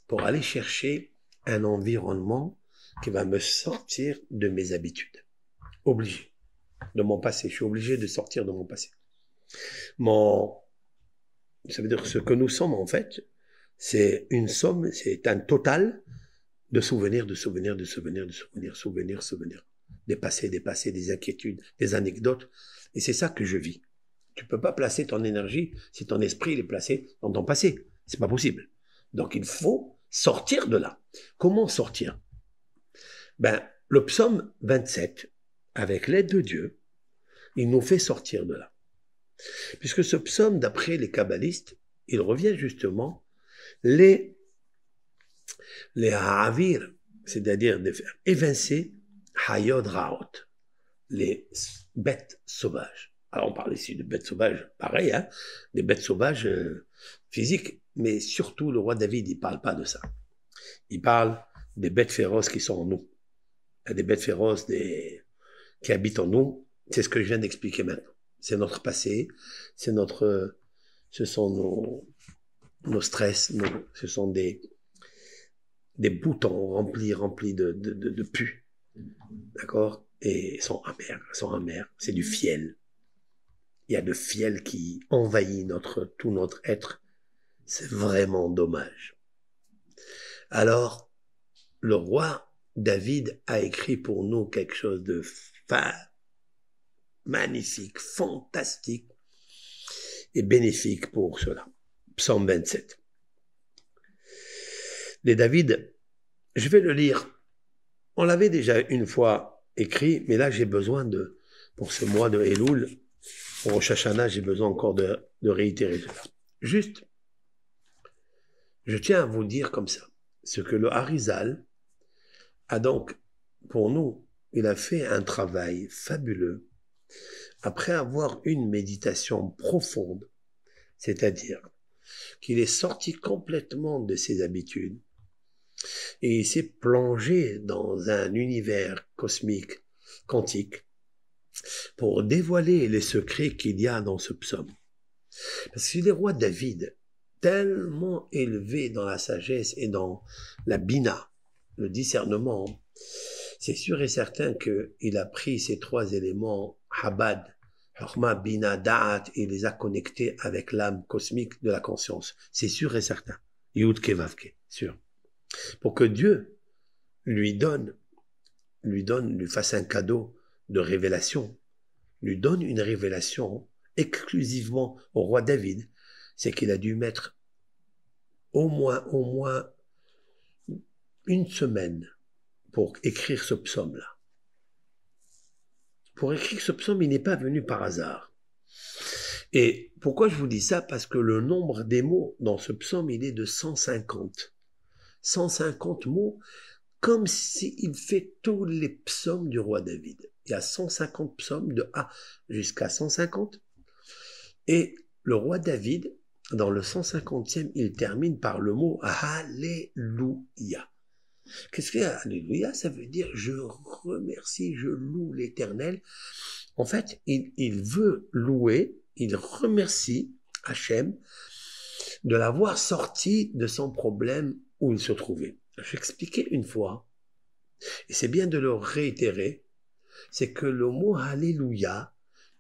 pour aller chercher un environnement qui va me sortir de mes habitudes. Obligé. De mon passé. Je suis obligé de sortir de mon passé. Mon, ça veut dire ce que nous sommes en fait, c'est une somme, c'est un total de souvenirs, de souvenirs, de souvenirs, de souvenirs, souvenirs, souvenirs. Des passés, des passés, des inquiétudes, des anecdotes. Et c'est ça que je vis. Tu peux pas placer ton énergie si ton esprit est placé dans ton passé. C'est pas possible. Donc il faut sortir de là. Comment sortir Ben, le psaume 27, avec l'aide de Dieu, il nous fait sortir de là. Puisque ce psaume, d'après les kabbalistes, il revient justement les, les c'est-à-dire de faire évincer hayod raot, les bêtes sauvages. Alors on parle ici de bêtes sauvages, pareil, hein, des bêtes sauvages euh, physiques, mais surtout le roi David, il parle pas de ça. Il parle des bêtes féroces qui sont en nous, des bêtes féroces qui habitent en nous. C'est ce que je viens d'expliquer maintenant. C'est notre passé, c'est notre, euh, ce sont nos, nos stress, ce sont des, des boutons remplis, remplis de, de, de, pu. D'accord Et ils sont amers, sont amers. C'est du fiel. Il y a de fiel qui envahit notre, tout notre être. C'est vraiment dommage. Alors, le roi David a écrit pour nous quelque chose de fa magnifique, fantastique et bénéfique pour cela psaume 27. Les David, je vais le lire. On l'avait déjà une fois écrit, mais là j'ai besoin de, pour ce mois de Elul, pour Rosh j'ai besoin encore de, de réitérer cela. Juste, je tiens à vous dire comme ça, ce que le Harizal a donc, pour nous, il a fait un travail fabuleux après avoir une méditation profonde, c'est-à-dire qu'il est sorti complètement de ses habitudes et il s'est plongé dans un univers cosmique, quantique, pour dévoiler les secrets qu'il y a dans ce psaume. Parce que le roi David, tellement élevé dans la sagesse et dans la bina, le discernement, c'est sûr et certain qu'il a pris ces trois éléments, Habad, il Bina Da'at il les a connectés avec l'âme cosmique de la conscience. C'est sûr et certain. Yud Kevavke, sûr. Pour que Dieu lui donne, lui donne, lui fasse un cadeau de révélation, lui donne une révélation exclusivement au roi David, c'est qu'il a dû mettre au moins, au moins une semaine pour écrire ce psaume-là pour écrire ce psaume, il n'est pas venu par hasard. Et pourquoi je vous dis ça Parce que le nombre des mots dans ce psaume, il est de 150. 150 mots, comme s'il fait tous les psaumes du roi David. Il y a 150 psaumes de A jusqu'à 150. Et le roi David, dans le 150e, il termine par le mot Alléluia. Qu'est-ce que Alléluia Ça veut dire je remercie, je loue l'Éternel. En fait, il, veut louer, il remercie Hachem de l'avoir sorti de son problème où il se trouvait. expliquer une fois, et c'est bien de le réitérer, c'est que le mot Alléluia,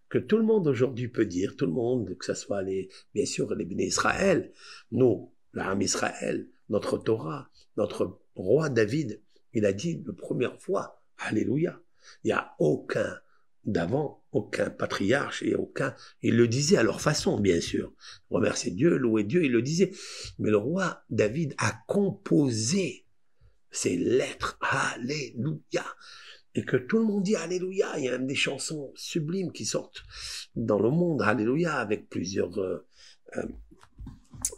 que tout le monde aujourd'hui peut dire, tout le monde, que ce soit les, bien sûr les bénis Israël, nous, l'âme Israël, notre Torah, notre roi David, il a dit la première fois, Alléluia. Il n'y a aucun d'avant, aucun patriarche et aucun. Il le disait à leur façon, bien sûr. Remercier Dieu, louer Dieu, il le disait. Mais le roi David a composé ces lettres, Alléluia. Et que tout le monde dit Alléluia. Il y a même des chansons sublimes qui sortent dans le monde, Alléluia, avec plusieurs euh, euh,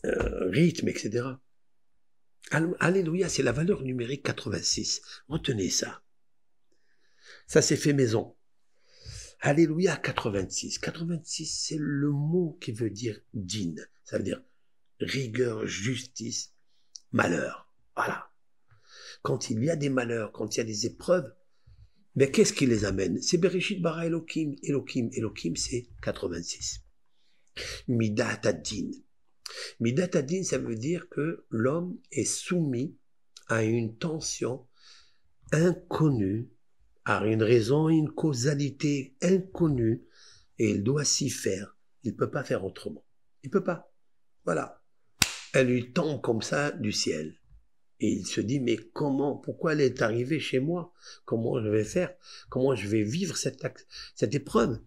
euh, rythmes, etc. Alléluia, c'est la valeur numérique 86. Retenez ça. Ça s'est fait maison. Alléluia 86. 86, c'est le mot qui veut dire digne. Ça veut dire rigueur, justice, malheur. Voilà. Quand il y a des malheurs, quand il y a des épreuves, mais qu'est-ce qui les amène C'est Bereshit bara Elohim. Elohim, Elohim, c'est 86. Midat din mais din ça veut dire que l'homme est soumis à une tension inconnue, à une raison, une causalité inconnue, et il doit s'y faire. Il ne peut pas faire autrement. Il ne peut pas. Voilà. Elle lui tend comme ça du ciel. Et il se dit, mais comment, pourquoi elle est arrivée chez moi Comment je vais faire Comment je vais vivre cette, cette épreuve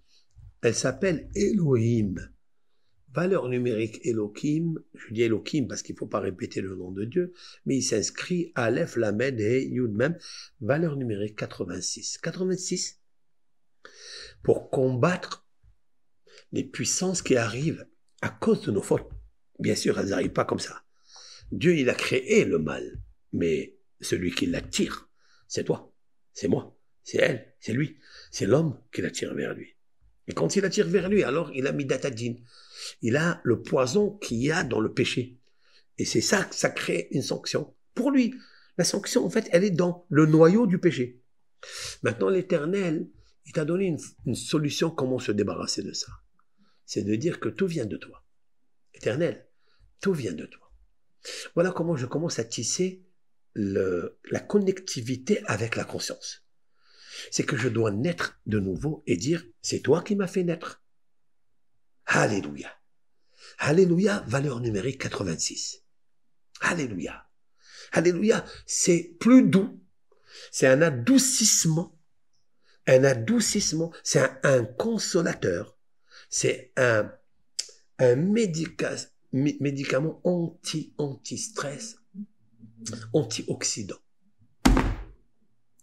Elle s'appelle Elohim valeur numérique Elohim, je dis Elohim parce qu'il ne faut pas répéter le nom de Dieu, mais il s'inscrit Aleph, Lamed et Yud même, valeur numérique 86. 86 pour combattre les puissances qui arrivent à cause de nos fautes. Bien sûr, elles n'arrivent pas comme ça. Dieu, il a créé le mal, mais celui qui l'attire, c'est toi, c'est moi, c'est elle, c'est lui, c'est l'homme qui l'attire vers lui. Et quand il l'attire vers lui, alors il a mis datadine il a le poison qu'il y a dans le péché. Et c'est ça que ça crée une sanction. Pour lui, la sanction, en fait, elle est dans le noyau du péché. Maintenant, l'Éternel, il t'a donné une, solution comment se débarrasser de ça. C'est de dire que tout vient de toi. Éternel, tout vient de toi. Voilà comment je commence à tisser la connectivité avec la conscience. C'est que je dois naître de nouveau et dire, c'est toi qui m'as fait naître. Alléluia. Alléluia, valeur numérique 86. Alléluia. Alléluia, c'est plus doux. C'est un adoucissement. Un adoucissement, c'est un, consolateur. C'est un, médicament anti, anti-stress, antioxydant,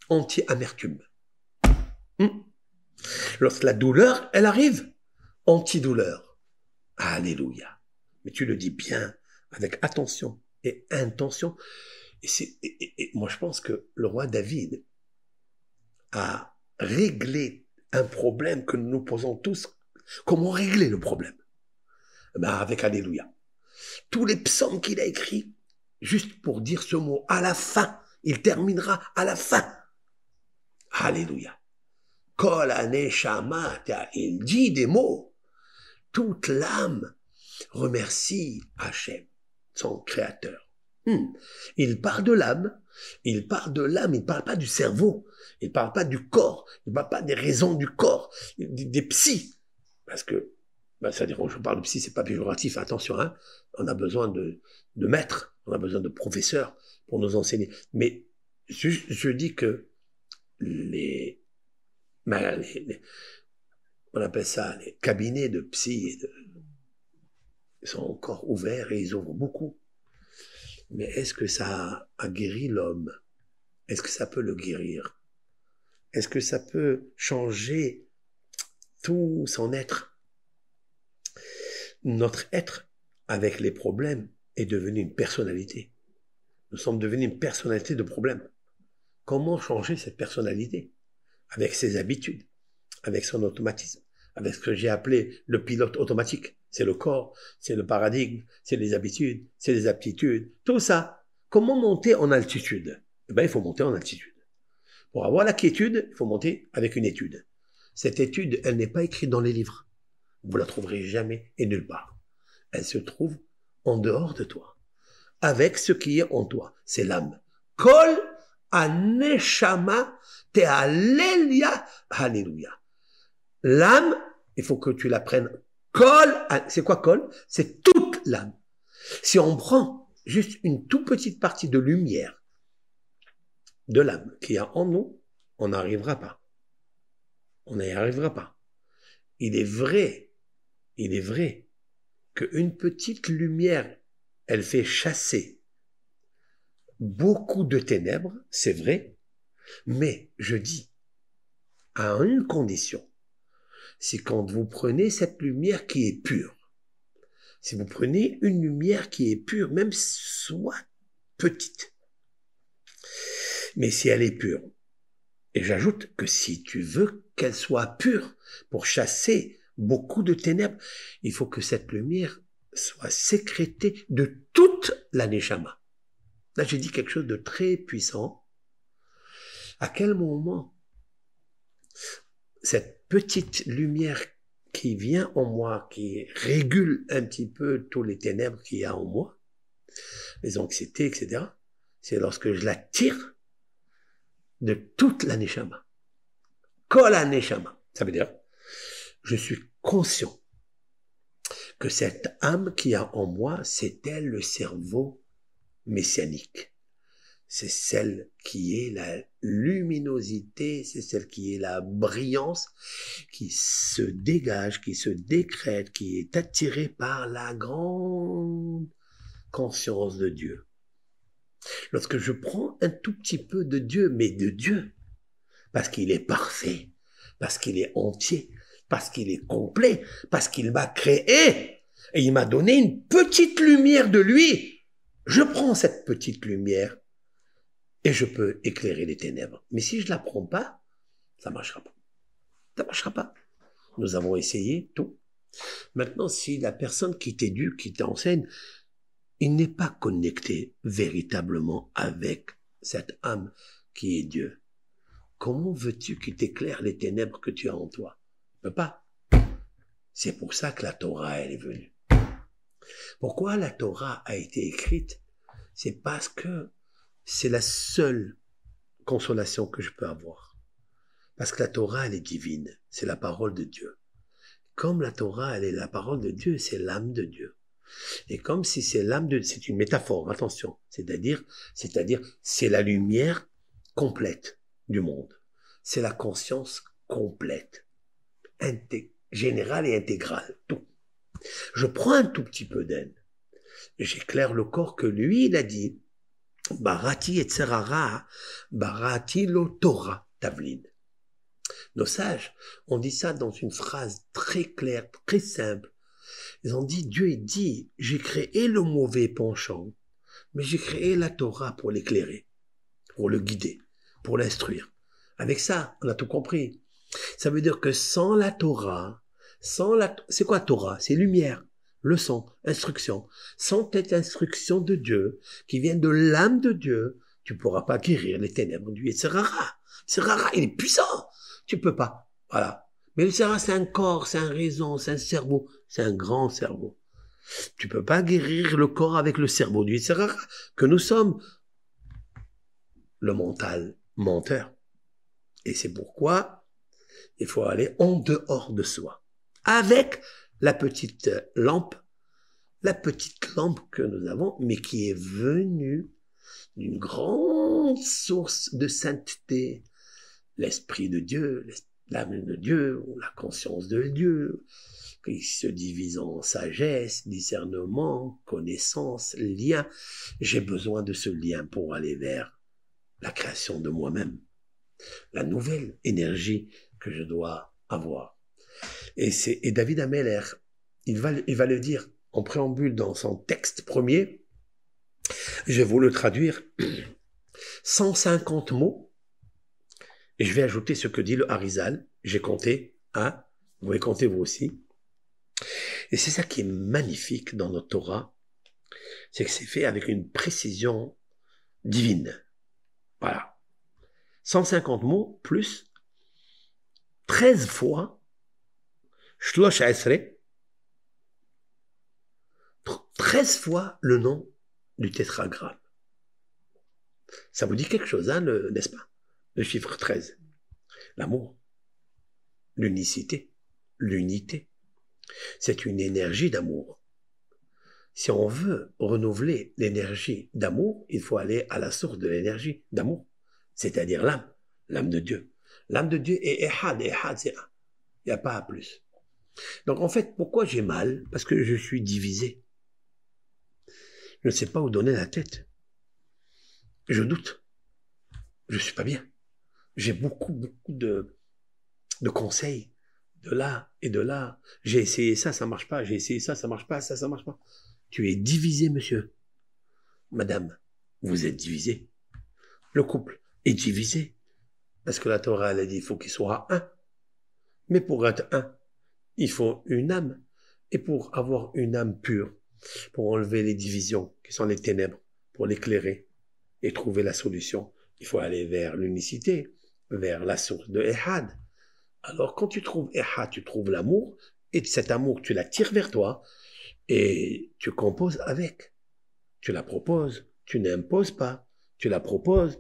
anti-amertume. Hmm. Lorsque la douleur, elle arrive, antidouleur. Alléluia. Mais tu le dis bien, avec attention et intention. Et, c'est, moi, je pense que le roi David a réglé un problème que nous nous posons tous. Comment régler le problème eh ben, Avec Alléluia. Tous les psaumes qu'il a écrits, juste pour dire ce mot, à la fin, il terminera à la fin. Alléluia. il dit des mots toute l'âme remercie Hachem, son créateur. Hmm. Il part de l'âme, il part de l'âme, il ne parle pas du cerveau, il ne parle pas du corps, il ne parle pas des raisons du corps, des, psys. Parce que, ça ben, dérange, je parle de psy, c'est pas péjoratif, attention, hein. on a besoin de, maîtres, on a besoin de professeurs pour nous enseigner. Mais je, dis que les, ben, les on appelle ça les cabinets de psy, ils sont encore ouverts et ils ouvrent beaucoup. Mais est-ce que ça a guéri l'homme Est-ce que ça peut le guérir Est-ce que ça peut changer tout son être Notre être, avec les problèmes, est devenu une personnalité. Nous sommes devenus une personnalité de problèmes. Comment changer cette personnalité Avec ses habitudes, avec son automatisme, avec ce que j'ai appelé le pilote automatique. C'est le corps, c'est le paradigme, c'est les habitudes, c'est les aptitudes, tout ça. Comment monter en altitude Eh bien, il faut monter en altitude. Pour avoir la quiétude, il faut monter avec une étude. Cette étude, elle n'est pas écrite dans les livres. Vous la trouverez jamais et nulle part. Elle se trouve en dehors de toi, avec ce qui est en toi. C'est l'âme. Kol aneshama te Hallelujah » L'âme, il faut que tu la prennes colle. Ah, c'est quoi colle C'est toute l'âme. Si on prend juste une toute petite partie de lumière de l'âme qu'il y a en nous, on n'arrivera pas. On n'y arrivera pas. Il est vrai, il est vrai qu'une petite lumière, elle fait chasser beaucoup de ténèbres, c'est vrai, mais je dis à une condition, c'est quand vous prenez cette lumière qui est pure. Si vous prenez une lumière qui est pure, même soit petite, mais si elle est pure, et j'ajoute que si tu veux qu'elle soit pure pour chasser beaucoup de ténèbres, il faut que cette lumière soit sécrétée de toute la Nechama. Là, j'ai dit quelque chose de très puissant. À quel moment cette petite lumière qui vient en moi, qui régule un petit peu tous les ténèbres qu'il y a en moi, les anxiétés, etc., c'est lorsque je la tire de toute la neshama. Kola neshama. Ça veut dire, je suis conscient que cette âme qui a en moi, c'est elle le cerveau messianique. C'est celle qui est la luminosité, c'est celle qui est la brillance, qui se dégage, qui se décrète, qui est attirée par la grande conscience de Dieu. Lorsque je prends un tout petit peu de Dieu, mais de Dieu, parce qu'il est parfait, parce qu'il est entier, parce qu'il est complet, parce qu'il m'a créé, et il m'a donné une petite lumière de lui, je prends cette petite lumière et je peux éclairer les ténèbres. Mais si je ne l'apprends pas, ça marchera pas. Ça marchera pas. Nous avons essayé tout. Maintenant, si la personne qui t'éduque, qui t'enseigne, il n'est pas connecté véritablement avec cette âme qui est Dieu, comment veux-tu qu'il t'éclaire les ténèbres que tu as en toi Il peut pas. C'est pour ça que la Torah, elle est venue. Pourquoi la Torah a été écrite C'est parce que c'est la seule consolation que je peux avoir. Parce que la Torah, elle est divine. C'est la parole de Dieu. Comme la Torah, elle est la parole de Dieu, c'est l'âme de Dieu. Et comme si c'est l'âme de, c'est une métaphore, attention. C'est-à-dire, c'est-à-dire, c'est la lumière complète du monde. C'est la conscience complète. générale et intégrale. Tout. Je prends un tout petit peu d'elle, J'éclaire le corps que lui, il a dit, Barati et Barati Torah Nos sages ont dit ça dans une phrase très claire, très simple. Ils ont dit, Dieu dit, j'ai créé le mauvais penchant, mais j'ai créé la Torah pour l'éclairer, pour le guider, pour l'instruire. Avec ça, on a tout compris. Ça veut dire que sans la Torah, sans la, c'est quoi Torah? C'est lumière leçon, instruction. Sans cette instruction de Dieu, qui vient de l'âme de Dieu, tu ne pourras pas guérir les ténèbres du Yetzirara. Yetzirara, il est puissant. Tu peux pas. Voilà. Mais le Yetzirara, c'est un corps, c'est un raison, c'est un cerveau. C'est un grand cerveau. Tu peux pas guérir le corps avec le cerveau du Yetzirara, que nous sommes. Le mental, menteur. Et c'est pourquoi il faut aller en dehors de soi. Avec la petite lampe, la petite lampe que nous avons, mais qui est venue d'une grande source de sainteté, l'Esprit de Dieu, l'âme de Dieu, la conscience de Dieu, qui se divise en sagesse, discernement, connaissance, lien. J'ai besoin de ce lien pour aller vers la création de moi-même, la nouvelle énergie que je dois avoir. Et, c'est, David Ameller, il va, il va le dire en préambule dans son texte premier. Je vais vous le traduire. 150 (clears throat) mots. Et je vais ajouter ce que dit le Harizal. J'ai compté. Hein vous pouvez compter vous aussi. Et c'est ça qui est magnifique dans notre Torah. C'est que c'est fait avec une précision divine. Voilà. 150 mots plus 13 fois 13 fois le nom du tétragramme. Ça vous dit quelque chose, hein, n'est-ce pas Le chiffre 13. L'amour, l'unicité, l'unité, c'est une énergie d'amour. Si on veut renouveler l'énergie d'amour, il faut aller à la source de l'énergie d'amour, c'est-à-dire l'âme, l'âme de Dieu. L'âme de Dieu est Ehad, Ehad c'est Il n'y a pas à plus. Donc en fait, pourquoi j'ai mal Parce que je suis divisé. Je ne sais pas où donner la tête. Je doute. Je ne suis pas bien. J'ai beaucoup, beaucoup de, conseils de là et de là. J'ai essayé ça, ça marche pas. J'ai essayé ça, ça marche pas. Ça, ça marche pas. Tu es divisé, monsieur. Madame, vous êtes divisé. Le couple est divisé. Parce que la Torah, elle a dit, il faut qu'il soit un. Mais pour être un, il faut une âme. Et pour avoir une âme pure, pour enlever les divisions qui sont les ténèbres, pour l'éclairer et trouver la solution, il faut aller vers l'unicité, vers la source de Ehad. Alors quand tu trouves Ehad, tu trouves l'amour, et cet amour, tu l'attires vers toi, et tu composes avec. Tu la proposes, tu n'imposes pas, tu la proposes,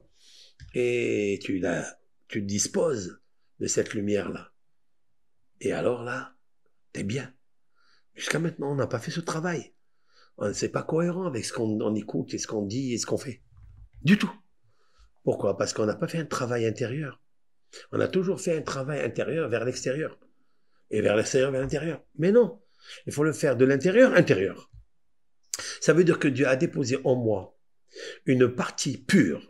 et tu la, tu disposes de cette lumière-là. Et alors là, bien. Jusqu'à maintenant, on n'a pas fait ce travail. on sait pas cohérent avec ce qu'on écoute et ce qu'on dit et ce qu'on fait. Du tout. Pourquoi Parce qu'on n'a pas fait un travail intérieur. On a toujours fait un travail intérieur vers l'extérieur. Et vers l'extérieur, vers l'intérieur. Mais non, il faut le faire de l'intérieur, intérieur. Ça veut dire que Dieu a déposé en moi une partie pure,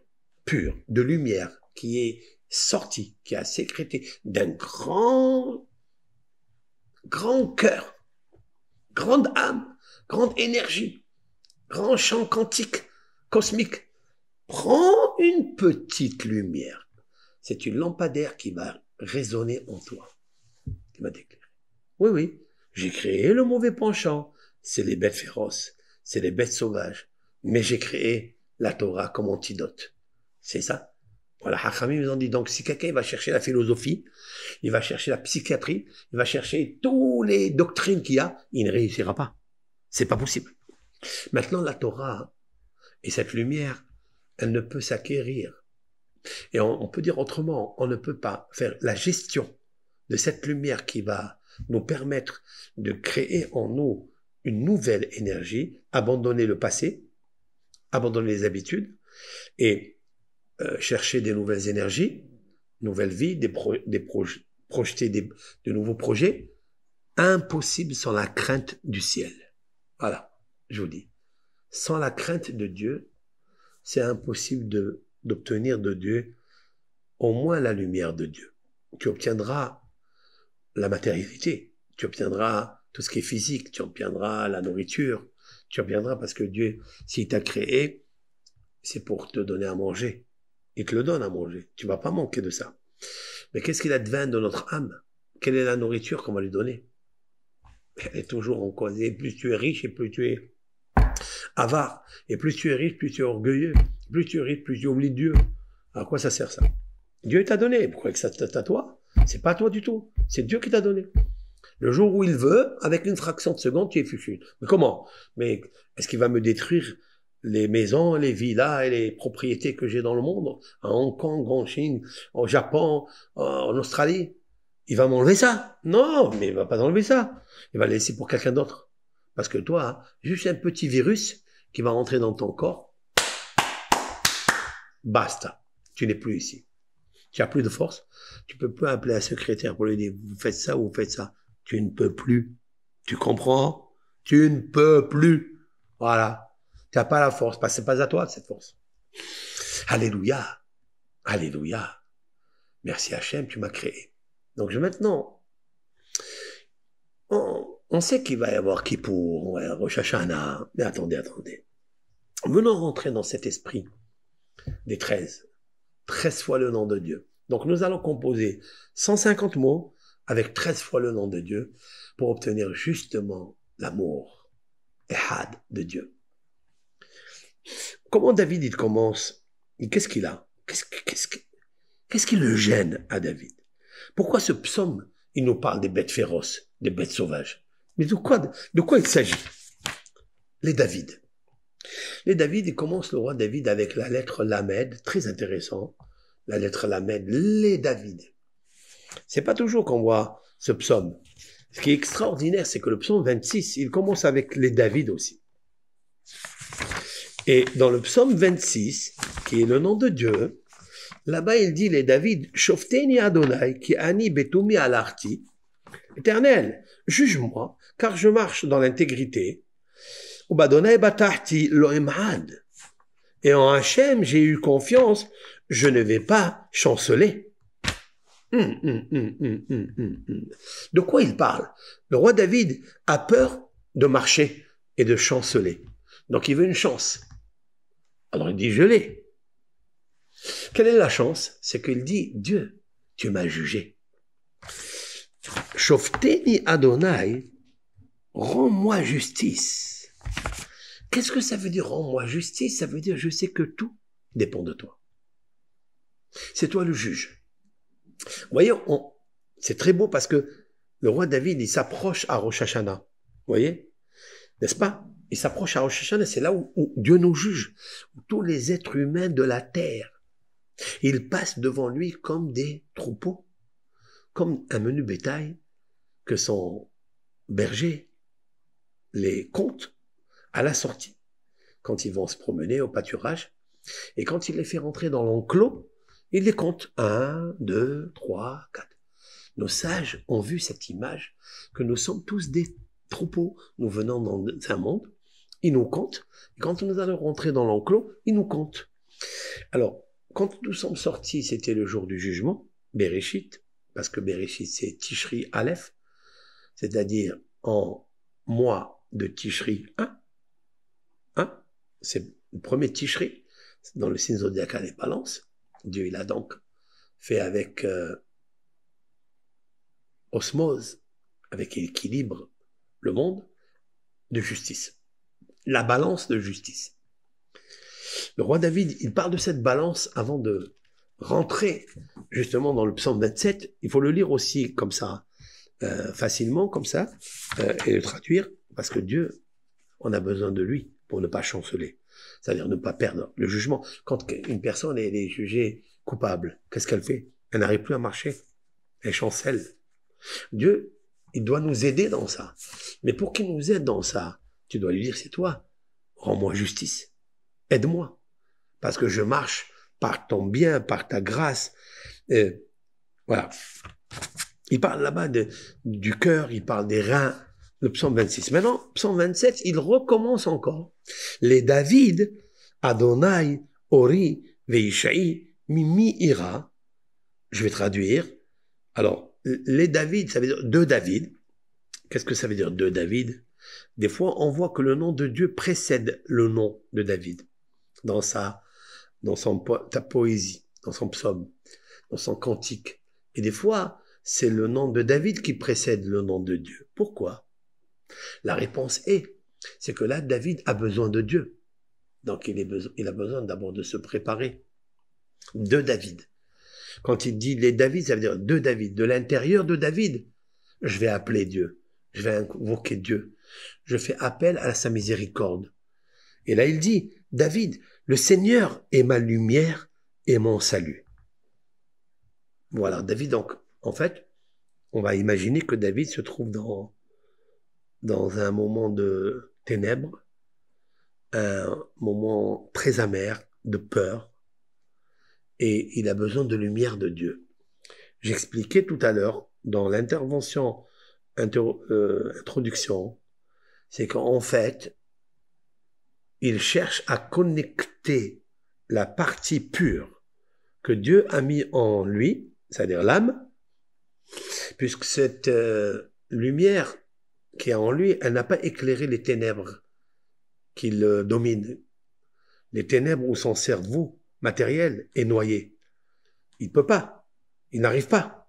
pure de lumière qui est sortie, qui a sécrété d'un grand grand cœur, grande âme, grande énergie, grand champ quantique, cosmique, Prends une petite lumière. C'est une lampadaire qui va résonner en toi. Qui m'a déclaré. Oui, oui, j'ai créé le mauvais penchant. C'est les bêtes féroces, c'est les bêtes sauvages. Mais j'ai créé la Torah comme antidote. C'est ça. Voilà, Hachamim, ils ont dit, donc si quelqu'un va chercher la philosophie, il va chercher la psychiatrie, il va chercher toutes les doctrines qu'il y a, il ne réussira pas. C'est pas possible. Maintenant, la Torah et cette lumière, elle ne peut s'acquérir. Et on peut dire autrement, on ne peut pas faire la gestion de cette lumière qui va nous permettre de créer en nous une nouvelle énergie, abandonner le passé, abandonner les habitudes et euh, chercher des nouvelles énergies, nouvelles vies, des, des projeter des, de nouveaux projets. Impossible sans la crainte du ciel. Voilà, je vous dis. Sans la crainte de Dieu, c'est impossible d'obtenir de Dieu au moins la lumière de Dieu. Tu obtiendras la matérialité, tu obtiendras tout ce qui est physique, tu obtiendras la nourriture, tu obtiendras parce que Dieu, s'il t'a créé, c'est pour te donner à manger. Il te le donne à manger. Tu vas pas manquer de ça. Mais qu'est-ce qu'il advient de notre âme Quelle est la nourriture qu'on va lui donner Elle est toujours en cause. Et plus tu es riche et plus tu es avare. Et plus tu es riche, plus tu es orgueilleux. Plus tu es riche, plus tu oublies Dieu. À quoi ça sert ça Dieu t'a donné. Pourquoi que ça à toi C'est pas à toi du tout. C'est Dieu qui t'a donné. Le jour où il veut, avec une fraction de seconde, tu es fichu. Mais comment Mais est-ce qu'il va me détruire les maisons, les villas et les propriétés que j'ai dans le monde, à Hong Kong, en Chine, au Japon, euh, en Australie. Il va m'enlever ça. Non, mais il va pas enlever ça. Il va laisser pour quelqu'un d'autre. Parce que toi, juste un petit virus qui va entrer dans ton corps, basta. Tu n'es plus ici. Tu n'as plus de force. Tu peux plus appeler un secrétaire pour lui dire, vous faites ça ou vous faites ça. Tu ne peux plus. Tu comprends? Tu ne peux plus. Voilà. Tu n'as pas la force, parce bah, que pas à toi cette force. Alléluia. Alléluia. Merci Hachem, tu m'as créé. Donc je, maintenant, on, sait qu'il va y avoir Kippour, pour Rosh Hashanah. Mais attendez, attendez. Venons rentrer dans cet esprit des 13. 13 fois le nom de Dieu. Donc nous allons composer 150 mots avec 13 fois le nom de Dieu pour obtenir justement l'amour, had de Dieu. Comment David, il commence Qu'est-ce qu'il a Qu'est-ce qui, le gêne à David Pourquoi ce psaume, il nous parle des bêtes féroces, des bêtes sauvages Mais de quoi, de quoi il s'agit Les David. Les David, il commence le roi David avec la lettre Lamed, très intéressant, la lettre Lamed, les David. C'est pas toujours qu'on voit ce psaume. Ce qui est extraordinaire, c'est que le psaume 26, il commence avec les David aussi. Et dans le psaume 26, qui est le nom de Dieu, là-bas il dit les David, Adonai, qui ani betumi alarti, Éternel, juge-moi, car je marche dans l'intégrité. Et en Hachem, j'ai eu confiance, je ne vais pas chanceler. Hum, hum, hum, de quoi il parle Le roi David a peur de marcher et de chanceler. Donc il veut une chance. Alors il dit, je l'ai. Quelle est la chance C'est qu'il dit, Dieu, tu m'as jugé. ni Adonai, rends-moi justice. Qu'est-ce que ça veut dire rends-moi justice Ça veut dire je sais que tout dépend de toi. C'est toi le juge. Vous voyez, c'est très beau parce que le roi David, il s'approche à Rosh Hashanah. voyez N'est-ce pas il s'approche à Rosh et c'est là où, Dieu nous juge, où tous les êtres humains de la terre, ils passent devant lui comme des troupeaux, comme un menu bétail que son berger les compte à la sortie, quand ils vont se promener au pâturage, et quand il les fait rentrer dans l'enclos, il les compte. Un, deux, trois, quatre. Nos sages ont vu cette image que nous sommes tous des troupeaux. Nous venons dans un monde il nous compte, quand nous allons rentrer dans l'enclos, il nous compte. Alors, quand nous sommes sortis, c'était le jour du jugement, Bereshit, parce que Bereshit, c'est Tishri Aleph, c'est-à-dire en mois de Tishri 1. 1 c'est le premier Tishri dans le signe zodiacal des balances. Dieu, il a donc fait avec euh, osmose, avec équilibre, le monde de justice la balance de justice. Le roi David, il parle de cette balance avant de rentrer justement dans le psaume 27. Il faut le lire aussi comme ça, euh, facilement, comme ça, euh, et le traduire, parce que Dieu, on a besoin de lui pour ne pas chanceler. C'est-à-dire ne pas perdre le jugement. Quand une personne est jugée coupable, qu'est-ce qu'elle fait Elle n'arrive plus à marcher. Elle chancelle. Dieu, il doit nous aider dans ça. Mais pour qu'il nous aide dans ça, tu dois lui dire, c'est toi. Rends-moi justice. Aide-moi. Parce que je marche par ton bien, par ta grâce. Euh, voilà. Il parle là-bas du cœur, il parle des reins, le psaume 26. Maintenant, psaume 27, il recommence encore. Les David, Adonai, Ori, Veishai, Mimi, Ira. Je vais traduire. Alors, les David, ça veut dire deux David. Qu'est-ce que ça veut dire deux David des fois, on voit que le nom de Dieu précède le nom de David dans sa, dans son, ta poésie, dans son psaume, dans son cantique. Et des fois, c'est le nom de David qui précède le nom de Dieu. Pourquoi La réponse est, c'est que là, David a besoin de Dieu. Donc, il, il a besoin d'abord de se préparer. De David. Quand il dit les David, ça veut dire de David, de l'intérieur de David. Je vais appeler Dieu. Je vais invoquer Dieu je fais appel à sa miséricorde. Et là il dit, David, le Seigneur est ma lumière et mon salut. Voilà, David donc, en fait, on va imaginer que David se trouve dans, un moment de ténèbres, un moment très amer, de peur, et il a besoin de lumière de Dieu. J'expliquais tout à l'heure, dans l'intervention, euh, introduction, c'est qu'en fait, il cherche à connecter la partie pure que Dieu a mis en lui, c'est-à-dire l'âme, puisque cette euh, lumière qui est en lui, elle n'a pas éclairé les ténèbres qu'il domine, les ténèbres où son cerveau matériel est noyé. Il ne peut pas, il n'arrive pas.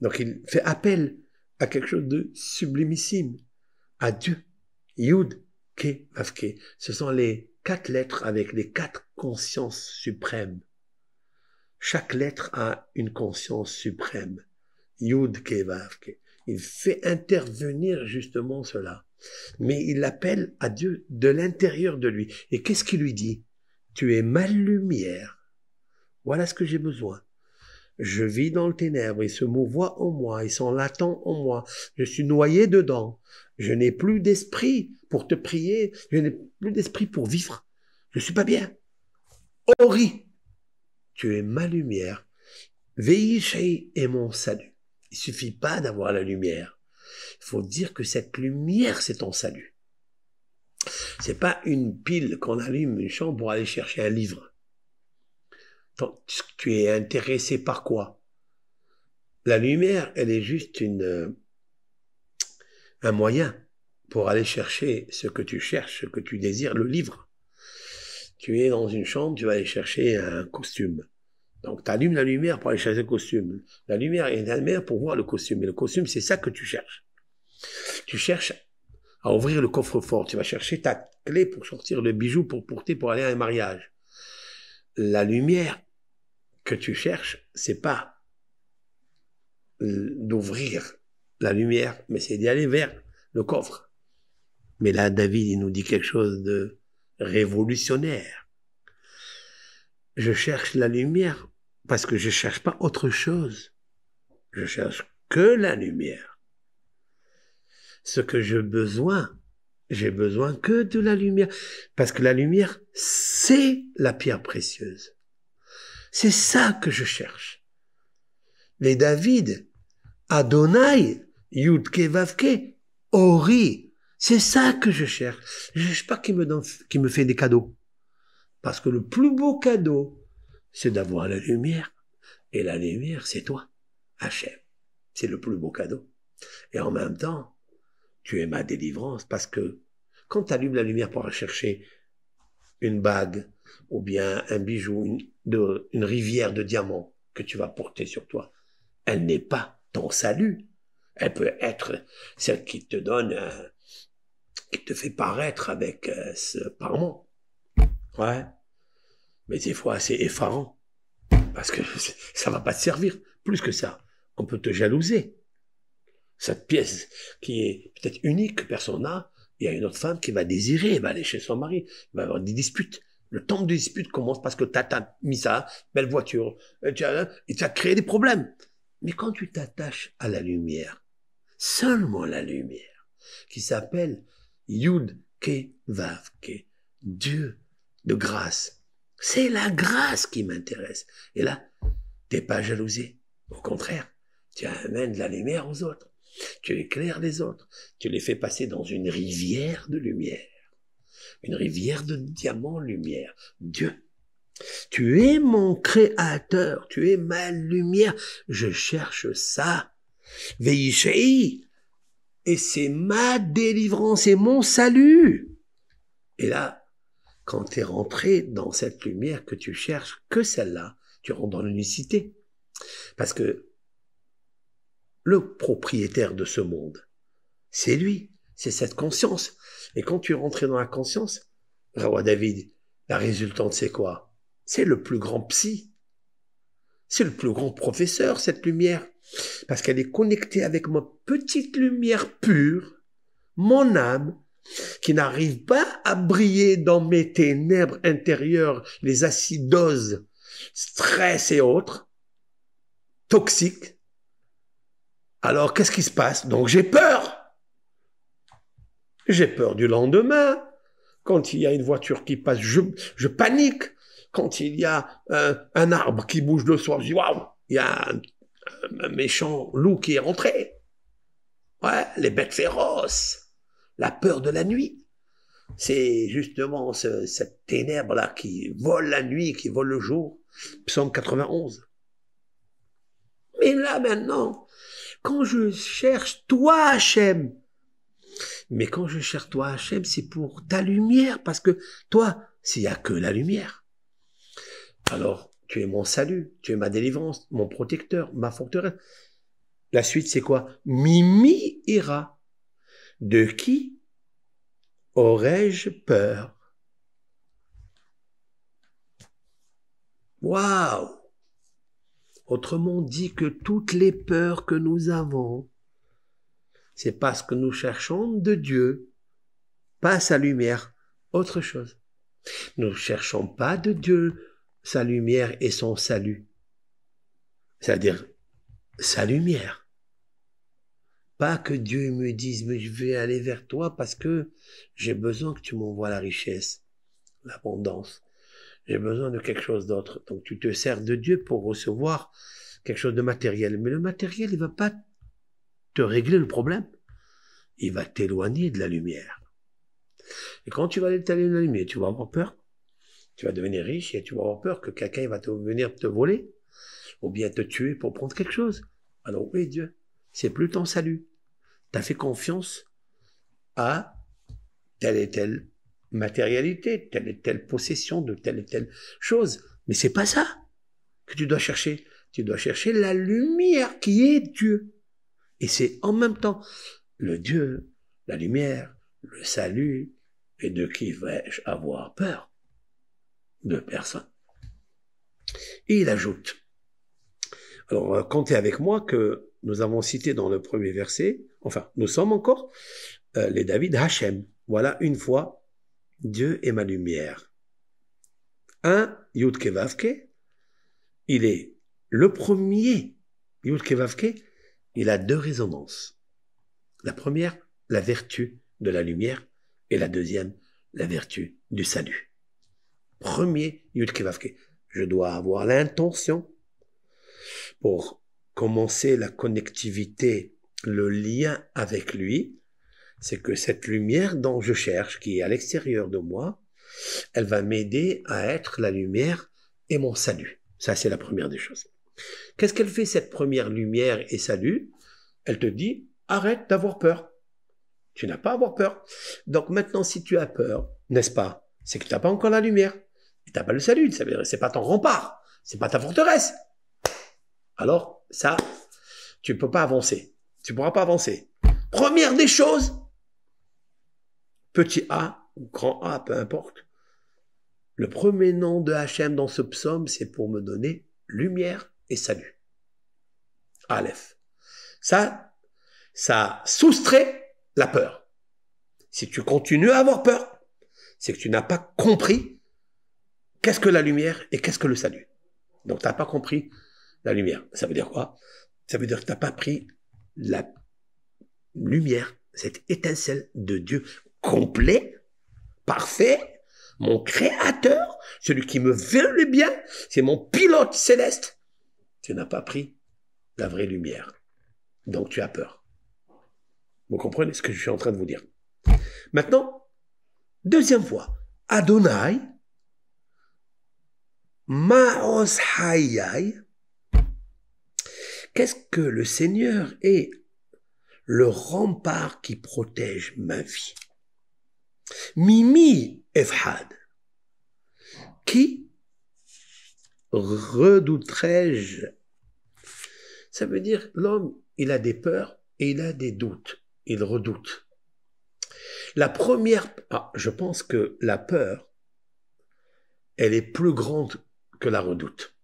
Donc il fait appel à quelque chose de sublimissime, à Dieu. Yud, Ke, Ce sont les quatre lettres avec les quatre consciences suprêmes. Chaque lettre a une conscience suprême. Yud, Ke, Il fait intervenir justement cela. Mais il appelle à Dieu de l'intérieur de lui. Et qu'est-ce qu'il lui dit Tu es ma lumière. Voilà ce que j'ai besoin. Je vis dans le ténèbre, ce se voit en moi, et s'en latent en moi. Je suis noyé dedans. Je n'ai plus d'esprit pour te prier. Je n'ai plus d'esprit pour vivre. Je suis pas bien. Ori, tu es ma lumière. chez est mon salut. Il suffit pas d'avoir la lumière. Il faut dire que cette lumière, c'est ton salut. C'est pas une pile qu'on allume une chambre pour aller chercher un livre tu es intéressé par quoi La lumière, elle est juste une, euh, un moyen pour aller chercher ce que tu cherches, ce que tu désires, le livre. Tu es dans une chambre, tu vas aller chercher un costume. Donc, tu allumes la lumière pour aller chercher le costume. La lumière est la lumière pour voir le costume. Et le costume, c'est ça que tu cherches. Tu cherches à ouvrir le coffre-fort. Tu vas chercher ta clé pour sortir le bijou pour porter pour aller à un mariage. La lumière, que tu cherches, c'est pas d'ouvrir la lumière, mais c'est d'y aller vers le coffre. Mais là, David, il nous dit quelque chose de révolutionnaire. Je cherche la lumière parce que je cherche pas autre chose. Je cherche que la lumière. Ce que j'ai besoin, j'ai besoin que de la lumière. Parce que la lumière, c'est la pierre précieuse. C'est ça que je cherche. Les David, Adonai, Yudke Vavke, Ori, c'est ça que je cherche. Je ne cherche pas qui me, me fait des cadeaux. Parce que le plus beau cadeau, c'est d'avoir la lumière. Et la lumière, c'est toi, Hachem. C'est le plus beau cadeau. Et en même temps, tu es ma délivrance parce que quand tu allumes la lumière pour chercher une bague, ou bien un bijou, une, rivière de diamants que tu vas porter sur toi, elle n'est pas ton salut. Elle peut être celle qui te donne, euh, qui te fait paraître avec euh, ce parement. Ouais. Mais des fois, c'est effarant. Parce que (laughs) ça va pas te servir. Plus que ça, on peut te jalouser. Cette pièce qui est peut-être unique, que personne n'a, il y a une autre femme qui va désirer, va aller chez son mari, va avoir des disputes. Le temps de dispute commence parce que t'as mis ça, belle voiture, et euh, tu as créé des problèmes. Mais quand tu t'attaches à la lumière, seulement la lumière, qui s'appelle Yud Ke Dieu de grâce, c'est la grâce qui m'intéresse. Et là, t'es pas jalousé. Au contraire, tu amènes la lumière aux autres. Tu éclaires les autres. Tu les fais passer dans une rivière de lumière une rivière de diamants lumière. Dieu, tu es mon créateur, tu es ma lumière, je cherche ça. Veillez et c'est ma délivrance et mon salut. Et là, quand tu es rentré dans cette lumière que tu cherches, que celle-là, tu rentres dans l'unicité. Parce que le propriétaire de ce monde, c'est lui, c'est cette conscience, et quand tu es rentré dans la conscience, roi David, la résultante, c'est quoi C'est le plus grand psy. C'est le plus grand professeur, cette lumière. Parce qu'elle est connectée avec ma petite lumière pure, mon âme, qui n'arrive pas à briller dans mes ténèbres intérieures, les acidoses, stress et autres, toxiques. Alors, qu'est-ce qui se passe Donc, j'ai peur j'ai peur du lendemain. Quand il y a une voiture qui passe, je, panique. Quand il y a euh, un, arbre qui bouge le soir, je dis waouh, il y a un, méchant loup qui est rentré. Ouais, les bêtes féroces, la peur de la nuit. C'est justement cette ténèbre-là qui vole la nuit, qui vole le jour. Psaume 91. Mais là maintenant, quand je cherche toi, Hachem, mais quand je cherche toi, Hachem, c'est pour ta lumière, parce que toi, s'il n'y a que la lumière, alors tu es mon salut, tu es ma délivrance, mon protecteur, ma forteresse. La suite, c'est quoi Mimi ira. De qui aurais-je peur Waouh Autrement dit que toutes les peurs que nous avons, c'est parce que nous cherchons de Dieu, pas sa lumière, autre chose. Nous ne cherchons pas de Dieu sa lumière et son salut, c'est-à-dire sa lumière. Pas que Dieu me dise, mais je vais aller vers toi parce que j'ai besoin que tu m'envoies la richesse, l'abondance. J'ai besoin de quelque chose d'autre. Donc tu te sers de Dieu pour recevoir quelque chose de matériel. Mais le matériel, il va pas te régler le problème. Il va t'éloigner de la lumière. Et quand tu vas aller t'éloigner de la lumière, tu vas avoir peur. Tu vas devenir riche et tu vas avoir peur que quelqu'un va te venir te voler ou bien te tuer pour prendre quelque chose. Alors oui, Dieu, c'est plus ton salut. Tu as fait confiance à telle et telle matérialité, telle et telle possession de telle et telle chose. Mais c'est pas ça que tu dois chercher. Tu dois chercher la lumière qui est Dieu. Et c'est en même temps le Dieu, la lumière, le salut, et de qui vais-je avoir peur De personne. Et il ajoute, alors comptez avec moi que nous avons cité dans le premier verset, enfin nous sommes encore euh, les David Hachem. Voilà une fois, Dieu est ma lumière. Un Vavke, il est le premier Vavke il a deux résonances. La première, la vertu de la lumière, et la deuxième, la vertu du salut. Premier je dois avoir l'intention pour commencer la connectivité, le lien avec lui, c'est que cette lumière dont je cherche, qui est à l'extérieur de moi, elle va m'aider à être la lumière et mon salut. Ça, c'est la première des choses. Qu'est-ce qu'elle fait cette première lumière et salut Elle te dit, arrête d'avoir peur. Tu n'as pas à avoir peur. Donc maintenant, si tu as peur, n'est-ce pas C'est que tu n'as pas encore la lumière. Tu n'as pas le salut. C'est pas ton rempart. C'est pas ta forteresse. Alors, ça, tu ne peux pas avancer. Tu ne pourras pas avancer. Première des choses, petit a ou grand a, peu importe. Le premier nom de HM dans ce psaume, c'est pour me donner lumière et salut. Aleph. Ça, ça soustrait la peur. Si tu continues à avoir peur, c'est que tu n'as pas compris qu'est-ce que la lumière et qu'est-ce que le salut. Donc, tu n'as pas compris la lumière. Ça veut dire quoi Ça veut dire que tu n'as pas pris la lumière, cette étincelle de Dieu complet, parfait, mon créateur, celui qui me veut le bien, c'est mon pilote céleste, tu n'as pas pris la vraie lumière. Donc tu as peur. Vous comprenez ce que je suis en train de vous dire Maintenant, deuxième fois, Adonai, Maos Hayai, qu'est-ce que le Seigneur est le rempart qui protège ma vie Mimi Efhad, qui redouterai-je ça veut dire l'homme, il a des peurs et il a des doutes. Il redoute. La première, ah, je pense que la peur, elle est plus grande que la redoute.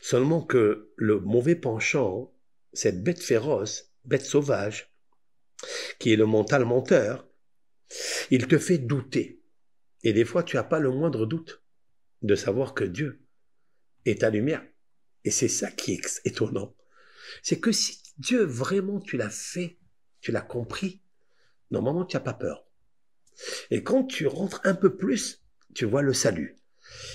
Seulement que le mauvais penchant, cette bête féroce, bête sauvage, qui est le mental menteur, il te fait douter. Et des fois, tu n'as pas le moindre doute de savoir que Dieu est ta lumière. Et c'est ça qui est étonnant. C'est que si Dieu vraiment tu l'as fait, tu l'as compris, normalement tu n'as pas peur. Et quand tu rentres un peu plus, tu vois le salut.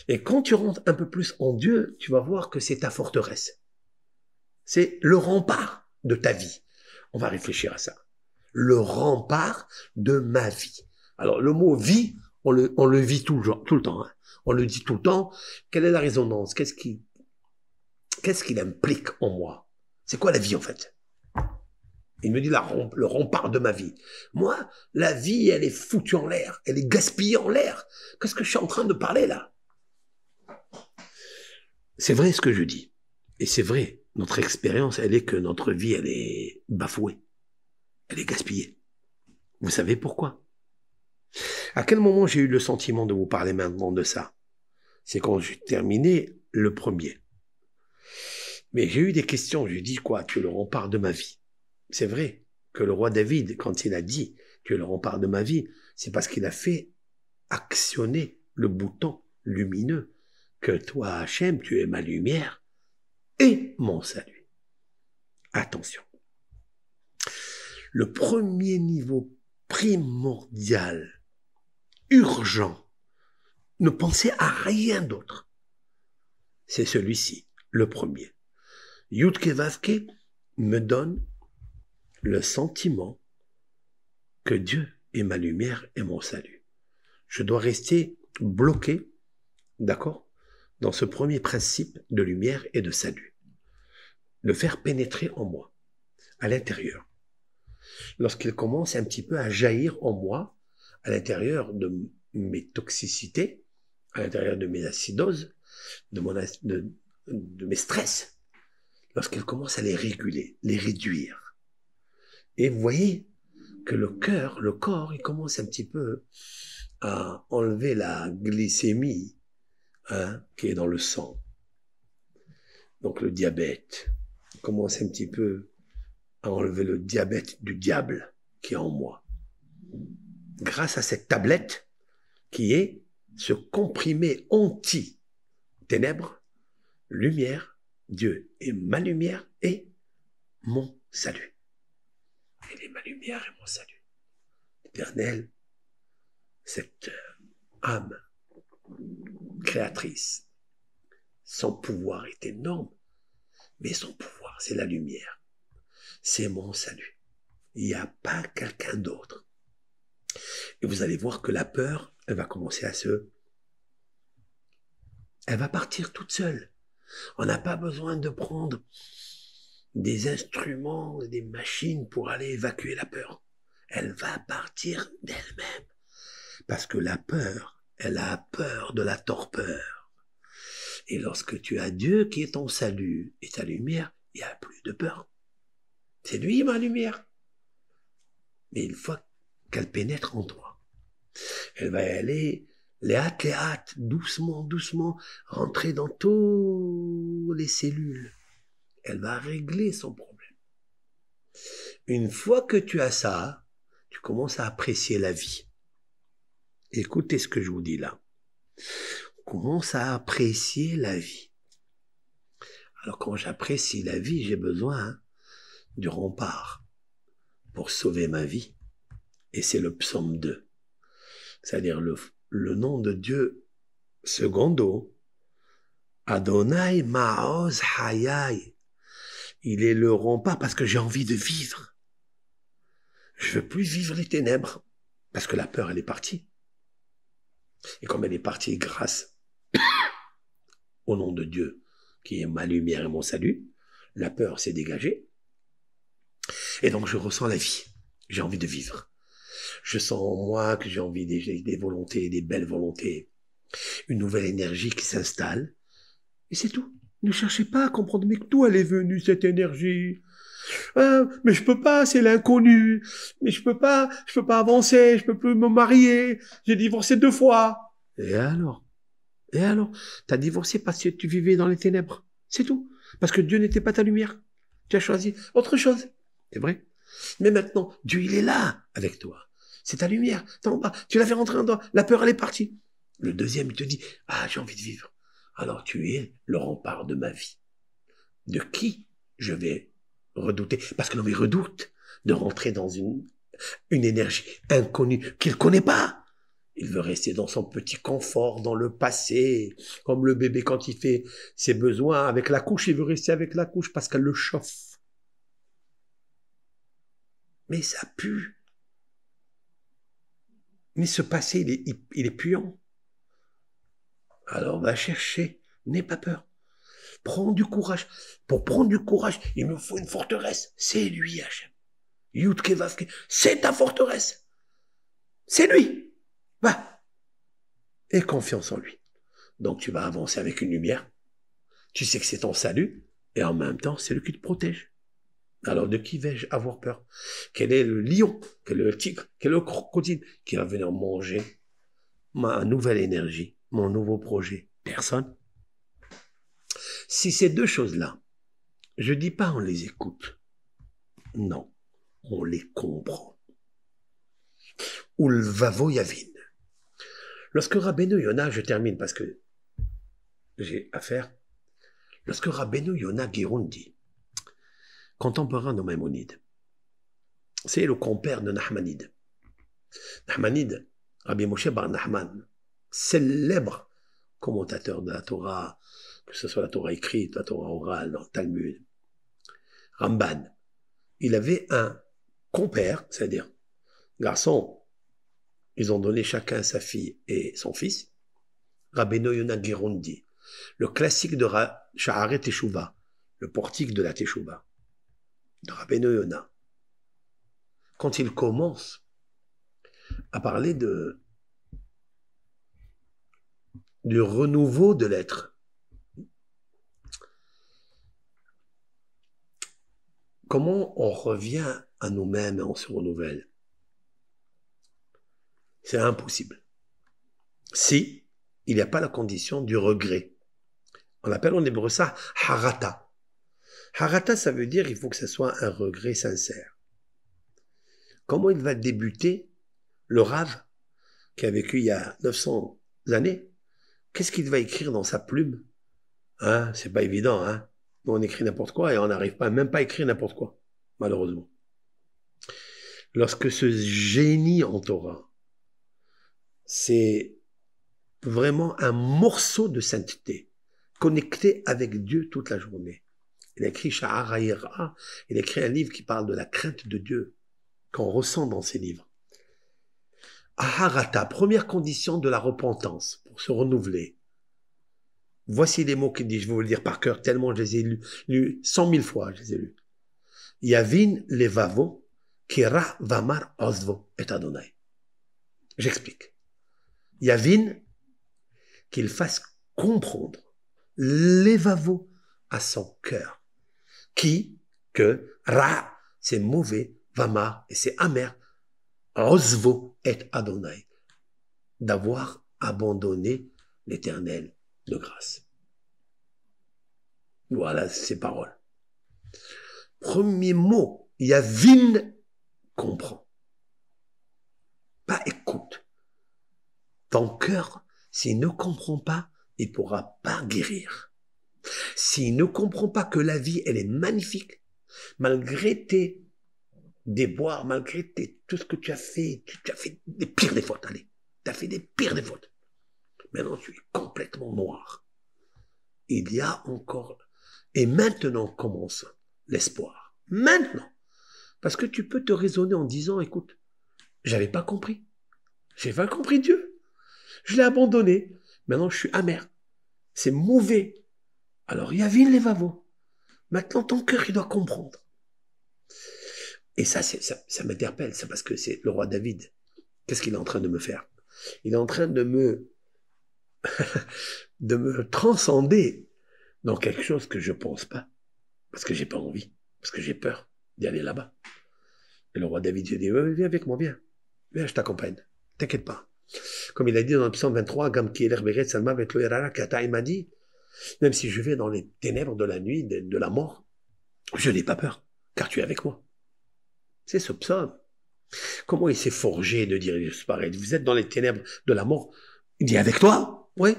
Et quand tu rentres un peu plus en Dieu, tu vas voir que c'est ta forteresse. C'est le rempart de ta vie. On va réfléchir à ça. Le rempart de ma vie. Alors le mot vie, on le, on le vit tout le, tout le temps. Hein. On le dit tout le temps. Quelle est la résonance Qu'est-ce qui qu'est-ce qu'il implique en moi C'est quoi la vie en fait Il me dit le rempart de ma vie. Moi, la vie, elle est foutue en l'air, elle est gaspillée en l'air. Qu'est-ce que je suis en train de parler là C'est vrai ce que je dis. Et c'est vrai, notre expérience, elle est que notre vie, elle est bafouée. Elle est gaspillée. Vous savez pourquoi À quel moment j'ai eu le sentiment de vous parler maintenant de ça C'est quand j'ai terminé le premier. Mais j'ai eu des questions. J'ai dit quoi Tu le remparts de ma vie. C'est vrai que le roi David, quand il a dit tu le remparts de ma vie, c'est parce qu'il a fait actionner le bouton lumineux que toi, Hachem, tu es ma lumière et mon salut. Attention. Le premier niveau primordial, urgent, ne pensez à rien d'autre. C'est celui-ci, le premier. Yudke me donne le sentiment que Dieu est ma lumière et mon salut. Je dois rester bloqué, d'accord, dans ce premier principe de lumière et de salut. Le faire pénétrer en moi, à l'intérieur. Lorsqu'il commence un petit peu à jaillir en moi, à l'intérieur de mes toxicités, à l'intérieur de mes acidoses, de, de mes stress, parce qu'elle commence à les réguler, les réduire. Et vous voyez que le cœur, le corps, il commence un petit peu à enlever la glycémie hein, qui est dans le sang. Donc le diabète commence un petit peu à enlever le diabète du diable qui est en moi. Grâce à cette tablette qui est ce comprimé anti-ténèbres, lumière, Dieu est ma lumière et mon salut. Elle est ma lumière et mon salut. Éternel, cette euh, âme créatrice, son pouvoir est énorme, mais son pouvoir, c'est la lumière. C'est mon salut. Il n'y a pas quelqu'un d'autre. Et vous allez voir que la peur, elle va commencer à se... Elle va partir toute seule. On n'a pas besoin de prendre des instruments, des machines pour aller évacuer la peur. Elle va partir d'elle-même. Parce que la peur, elle a peur de la torpeur. Et lorsque tu as Dieu qui est ton salut et ta lumière, il n'y a plus de peur. C'est lui ma lumière. Mais une fois qu'elle pénètre en toi, elle va aller les hâtes, doucement, doucement, rentrer dans toutes les cellules. Elle va régler son problème. Une fois que tu as ça, tu commences à apprécier la vie. Écoutez ce que je vous dis là. commence à apprécier la vie. Alors quand j'apprécie la vie, j'ai besoin du rempart pour sauver ma vie. Et c'est le psaume 2. C'est-à-dire le le nom de Dieu secondo, Adonai Maoz Hayai. Il est le rempart parce que j'ai envie de vivre. Je veux plus vivre les ténèbres parce que la peur, elle est partie. Et comme elle est partie grâce (coughs) au nom de Dieu, qui est ma lumière et mon salut, la peur s'est dégagée. Et donc je ressens la vie. J'ai envie de vivre je sens en moi que j'ai envie des, des volontés, des belles volontés, une nouvelle énergie qui s'installe, et c'est tout. Ne cherchez pas à comprendre, mais d'où elle est venue cette énergie hein, mais je peux pas, c'est l'inconnu. Mais je peux pas, je peux pas avancer, je peux plus me marier. J'ai divorcé deux fois. Et alors Et alors T'as divorcé parce que tu vivais dans les ténèbres. C'est tout. Parce que Dieu n'était pas ta lumière. Tu as choisi autre chose. C'est vrai. Mais maintenant, Dieu, il est là avec toi c'est ta lumière, t'es en bas, tu l'as fait rentrer en la peur elle est partie. Le deuxième, il te dit, ah j'ai envie de vivre. Alors tu es le rempart de ma vie. De qui je vais redouter Parce que l'homme redoute de rentrer dans une, une énergie inconnue qu'il ne connaît pas. Il veut rester dans son petit confort, dans le passé, comme le bébé quand il fait ses besoins avec la couche, il veut rester avec la couche parce qu'elle le chauffe. Mais ça pue. Mais ce passé, il est, puant. Alors va chercher, n'aie pas peur. Prends du courage. Pour prendre du courage, il me faut une forteresse. C'est lui, Hachem. Yudkevavke, c'est ta forteresse. C'est lui. Va. Et confiance en lui. Donc tu vas avancer avec une lumière. Tu sais que c'est ton salut. Et en même temps, c'est lui qui te protège. Alors de qui vais-je avoir peur Quel est le lion Quel est le tigre Quel est le crocodile qui va venir manger ma nouvelle énergie, mon nouveau projet Personne. Si ces deux choses-là, je dis pas on les écoute. Non, on les comprend. Ou le Lorsque Rabbeinu Yona, je termine parce que j'ai affaire. Lorsque Rabbeinu Yona Giron contemporain de Maïmonide. C'est le compère de Nahmanide. Nahmanide, Rabbi Moshe Bar Nahman, célèbre commentateur de la Torah, que ce soit la Torah écrite, la Torah orale, dans le Talmud, Ramban, il avait un compère, c'est-à-dire garçon, ils ont donné chacun sa fille et son fils, Rabbi Noyona Girundi le classique de Sha'aret Teshuvah, le portique de la Teshuvah. Rabbeinu quand il commence à parler de, du renouveau de l'être, comment on revient à nous-mêmes et on se renouvelle C'est impossible. Si il n'y a pas la condition du regret. On appelle en hébreu ça harata. Harata, ça veut dire qu'il faut que ce soit un regret sincère. Comment il va débuter le rave qui a vécu il y a 900 années Qu'est-ce qu'il va écrire dans sa plume Hein, c'est pas évident, hein. on écrit n'importe quoi et on n'arrive pas, même pas à écrire n'importe quoi, malheureusement. Lorsque ce génie en Torah, c'est vraiment un morceau de sainteté, connecté avec Dieu toute la journée. Il a écrit il écrit un livre qui parle de la crainte de Dieu, qu'on ressent dans ces livres. Aharata, première condition de la repentance pour se renouveler. Voici les mots qu'il dit, je vais vous le dire par cœur, tellement je les ai lus, cent mille fois, je les ai lus. Yavin levavo kira vamar ozvo et adonai. J'explique. Yavin, qu'il fasse comprendre levavo à son cœur qui, que, ra, c'est mauvais, vama, et c'est amer, osvo et Adonai, d'avoir abandonné l'éternel de grâce. Voilà ces paroles. Premier mot, Yavin comprend. Pas écoute. Ton cœur, s'il ne comprend pas, il pourra pas guérir. S'il ne comprend pas que la vie, elle est magnifique, malgré tes déboires, malgré tes, tout ce que tu as fait, tu, as fait des pires des fautes, allez. Tu as fait des pires des Maintenant, tu es complètement noir. Il y a encore, et maintenant commence l'espoir. Maintenant. Parce que tu peux te raisonner en disant, écoute, j'avais pas compris. J'ai pas compris Dieu. Je l'ai abandonné. Maintenant, je suis amer. C'est mauvais. Alors les vavos. Maintenant, ton cœur, il doit comprendre. Et ça, ça, ça m'interpelle, ça parce que c'est le roi David. Qu'est-ce qu'il est en train de me faire Il est en train de me, (laughs) de me transcender dans quelque chose que je pense pas, parce que j'ai pas envie, parce que j'ai peur d'y aller là-bas. Et le roi David, lui dit, viens avec moi, viens, viens, je t'accompagne, t'inquiète pas. Comme il a dit dans le psaume 23, er salma il m'a dit, même si je vais dans les ténèbres de la nuit, de, la mort, je n'ai pas peur, car tu es avec moi. C'est ce Comment il s'est forgé de dire, vous êtes dans les ténèbres de la mort, il est avec toi, oui,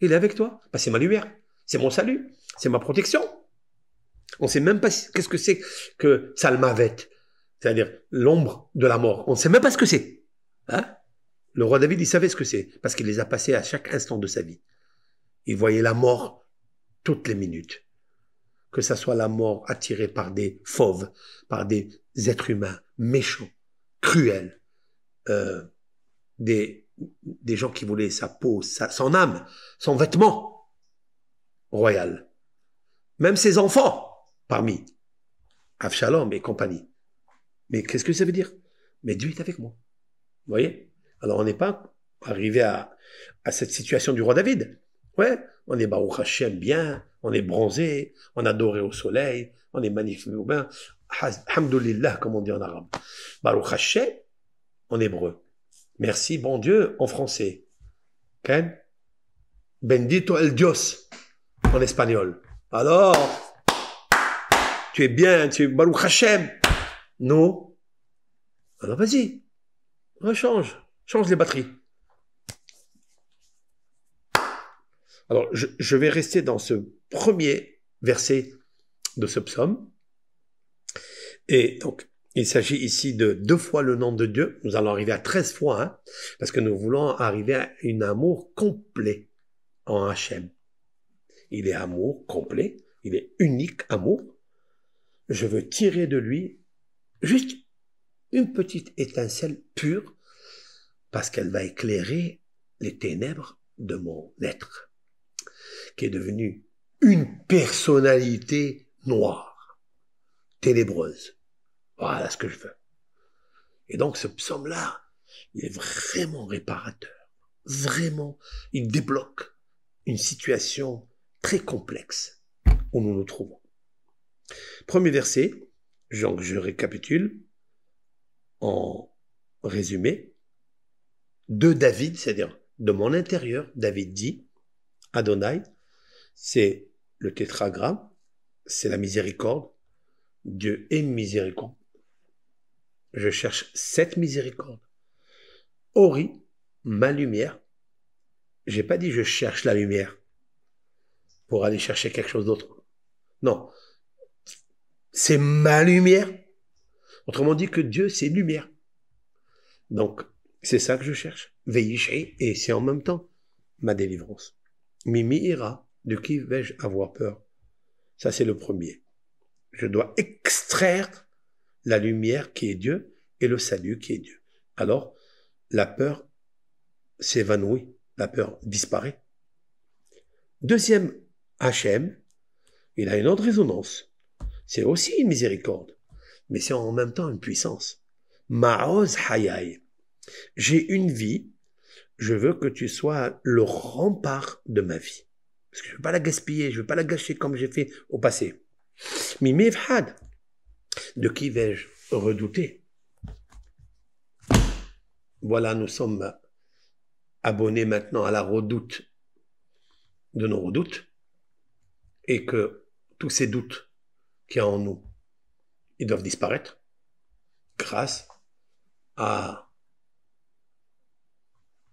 il est avec toi. Bah, c'est ma lumière, c'est mon salut, c'est ma protection. On ne sait même pas qu'est-ce que c'est que Salmavet, c'est-à-dire l'ombre de la mort. On ne sait même pas ce que c'est. Hein le roi David, il savait ce que c'est, parce qu'il les a passés à chaque instant de sa vie. Il voyait la mort toutes les minutes. Que ça soit la mort attirée par des fauves, par des êtres humains méchants, cruels, euh, des, des gens qui voulaient sa peau, son âme, son vêtement royal. Même ses enfants parmi Avshalom et compagnie. Mais qu'est-ce que ça veut dire Mais Dieu est avec moi. Vous voyez Alors on n'est pas arrivé à cette situation du roi David. Ouais, on est Baruch Hashem bien, on est bronzé, on a doré au soleil, on est magnifique au bain. comme on dit en arabe. Baruch en hébreu. Merci, bon Dieu, en français. Okay? Bendito el Dios, en espagnol. Alors, tu es bien, tu es Baruch Hashem. Non. Alors vas-y, rechange, change les batteries. je, vais rester dans ce premier verset de ce psaume. Et donc, il s'agit ici de deux fois le nom de Dieu. Nous allons arriver à treize fois, hein, parce que nous voulons arriver à un amour complet en Hachem. Il est amour complet, il est unique amour. Je veux tirer de lui juste une petite étincelle pure, parce qu'elle va éclairer les ténèbres de mon être qui est devenue une personnalité noire, ténébreuse. Voilà ce que je veux. Et donc ce psaume-là, il est vraiment réparateur. Vraiment, il débloque une situation très complexe où nous nous trouvons. Premier verset, je récapitule en résumé, de David, c'est-à-dire de mon intérieur, David dit, Adonai, c'est le tétragramme, c'est la miséricorde. Dieu est miséricorde. Je cherche cette miséricorde. Ori, ma lumière. J'ai pas dit je cherche la lumière pour aller chercher quelque chose d'autre. Non. C'est ma lumière. Autrement dit que Dieu, c'est lumière. Donc, c'est ça que je cherche. Veillez et c'est en même temps ma délivrance. Mimi ira de qui vais-je avoir peur Ça, c'est le premier. Je dois extraire la lumière qui est Dieu et le salut qui est Dieu. Alors, la peur s'évanouit, la peur disparaît. Deuxième Hachem, il a une autre résonance. C'est aussi une miséricorde, mais c'est en même temps une puissance. Maoz Hayai. J'ai une vie, je veux que tu sois le rempart de ma vie. Parce que je ne veux pas la gaspiller, je ne veux pas la gâcher comme j'ai fait au passé. Mais Mevhad, de qui vais-je redouter Voilà, nous sommes abonnés maintenant à la redoute de nos redoutes et que tous ces doutes qu'il y a en nous, ils doivent disparaître grâce à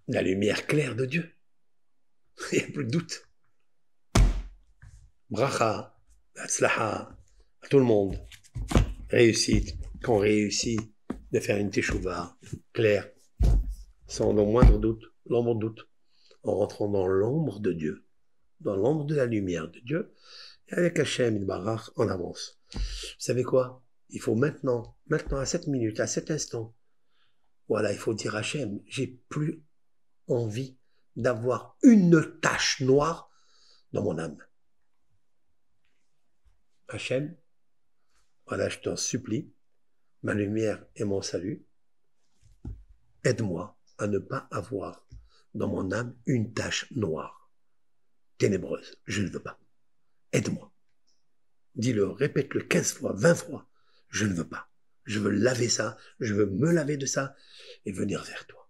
la lumière claire de Dieu. (laughs) Il n'y a plus de doute bracha, à tout le monde. Réussite, qu'on réussit de faire une teshuva claire, sans le moindre doute, l'ombre doute, en rentrant dans l'ombre de Dieu, dans l'ombre de la lumière de Dieu, et avec Hachem et Barach en avance. Vous savez quoi Il faut maintenant, maintenant, à cette minute, à cet instant, voilà, il faut dire Hachem, j'ai plus envie d'avoir une tache noire dans mon âme. Hachem, voilà, je t'en supplie, ma lumière et mon salut, aide-moi à ne pas avoir dans mon âme une tache noire, ténébreuse, je ne veux pas. Aide-moi. Dis-le, répète-le 15 fois, 20 fois, je ne veux pas. Je veux laver ça, je veux me laver de ça et venir vers toi.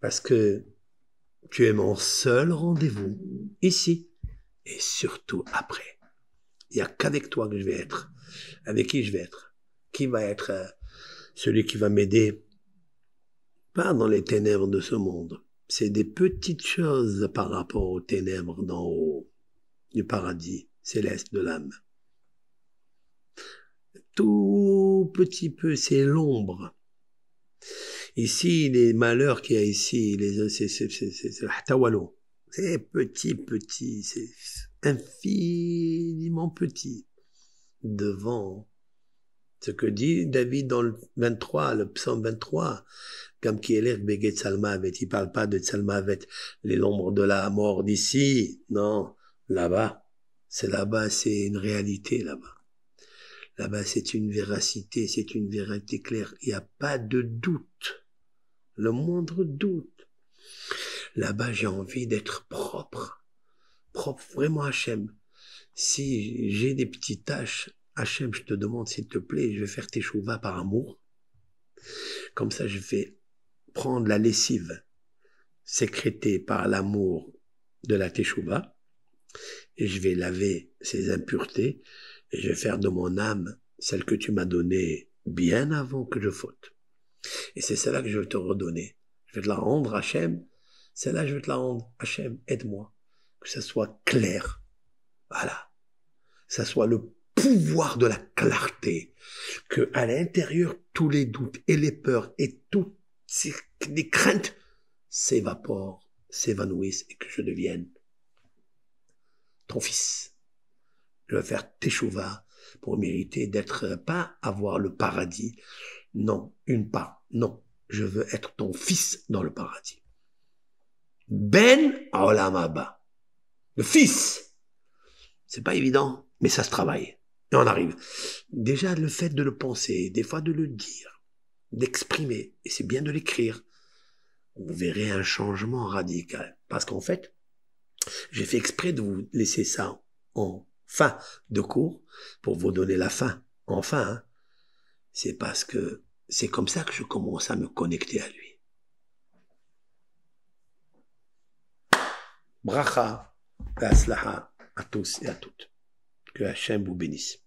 Parce que tu es mon seul rendez-vous ici et surtout après. Il n'y a qu'avec toi que je vais être. Avec qui je vais être Qui va être euh, celui qui va m'aider Pas dans les ténèbres de ce monde. C'est des petites choses par rapport aux ténèbres d'en haut, du paradis céleste de l'âme. Tout petit peu, c'est l'ombre. Ici, les malheurs qu'il y a ici, les, c'est, c'est, c'est, petit, petit, c'est, infiniment petit devant ce que dit David dans le 23, le psaume 23, comme qui est bégué de Salmavet. Il parle pas de Salmavet, les l'ombre de la mort d'ici. Non, là-bas. C'est là-bas, c'est une réalité là-bas. Là-bas, c'est une véracité, c'est une vérité claire. Il n'y a pas de doute. Le moindre doute. Là-bas, j'ai envie d'être propre propre vraiment Si j'ai des petites tâches, Hachem, je te demande s'il te plaît, je vais faire tes chouvas par amour. Comme ça, je vais prendre la lessive sécrétée par l'amour de la teshuva et je vais laver ses impuretés et je vais faire de mon âme celle que tu m'as donnée bien avant que je faute. Et c'est celle-là que je vais te redonner. Je vais te la rendre, Hachem. Celle-là, je vais te la rendre. Hachem, aide-moi que ça soit clair. Voilà. Ça soit le pouvoir de la clarté, que à l'intérieur tous les doutes et les peurs et toutes les craintes s'évaporent, s'évanouissent et que je devienne ton fils. Je vais faire teshuva pour mériter d'être pas avoir le paradis, non, une part, non, je veux être ton fils dans le paradis. Ben Olamaba le fils. C'est pas évident, mais ça se travaille. Et on arrive. Déjà, le fait de le penser, des fois de le dire, d'exprimer, et c'est bien de l'écrire, vous verrez un changement radical. Parce qu'en fait, j'ai fait exprès de vous laisser ça en fin de cours pour vous donner la fin. Enfin, hein. c'est parce que c'est comme ça que je commence à me connecter à lui. Bracha la à tous et à toutes. Que Hachem vous bénisse.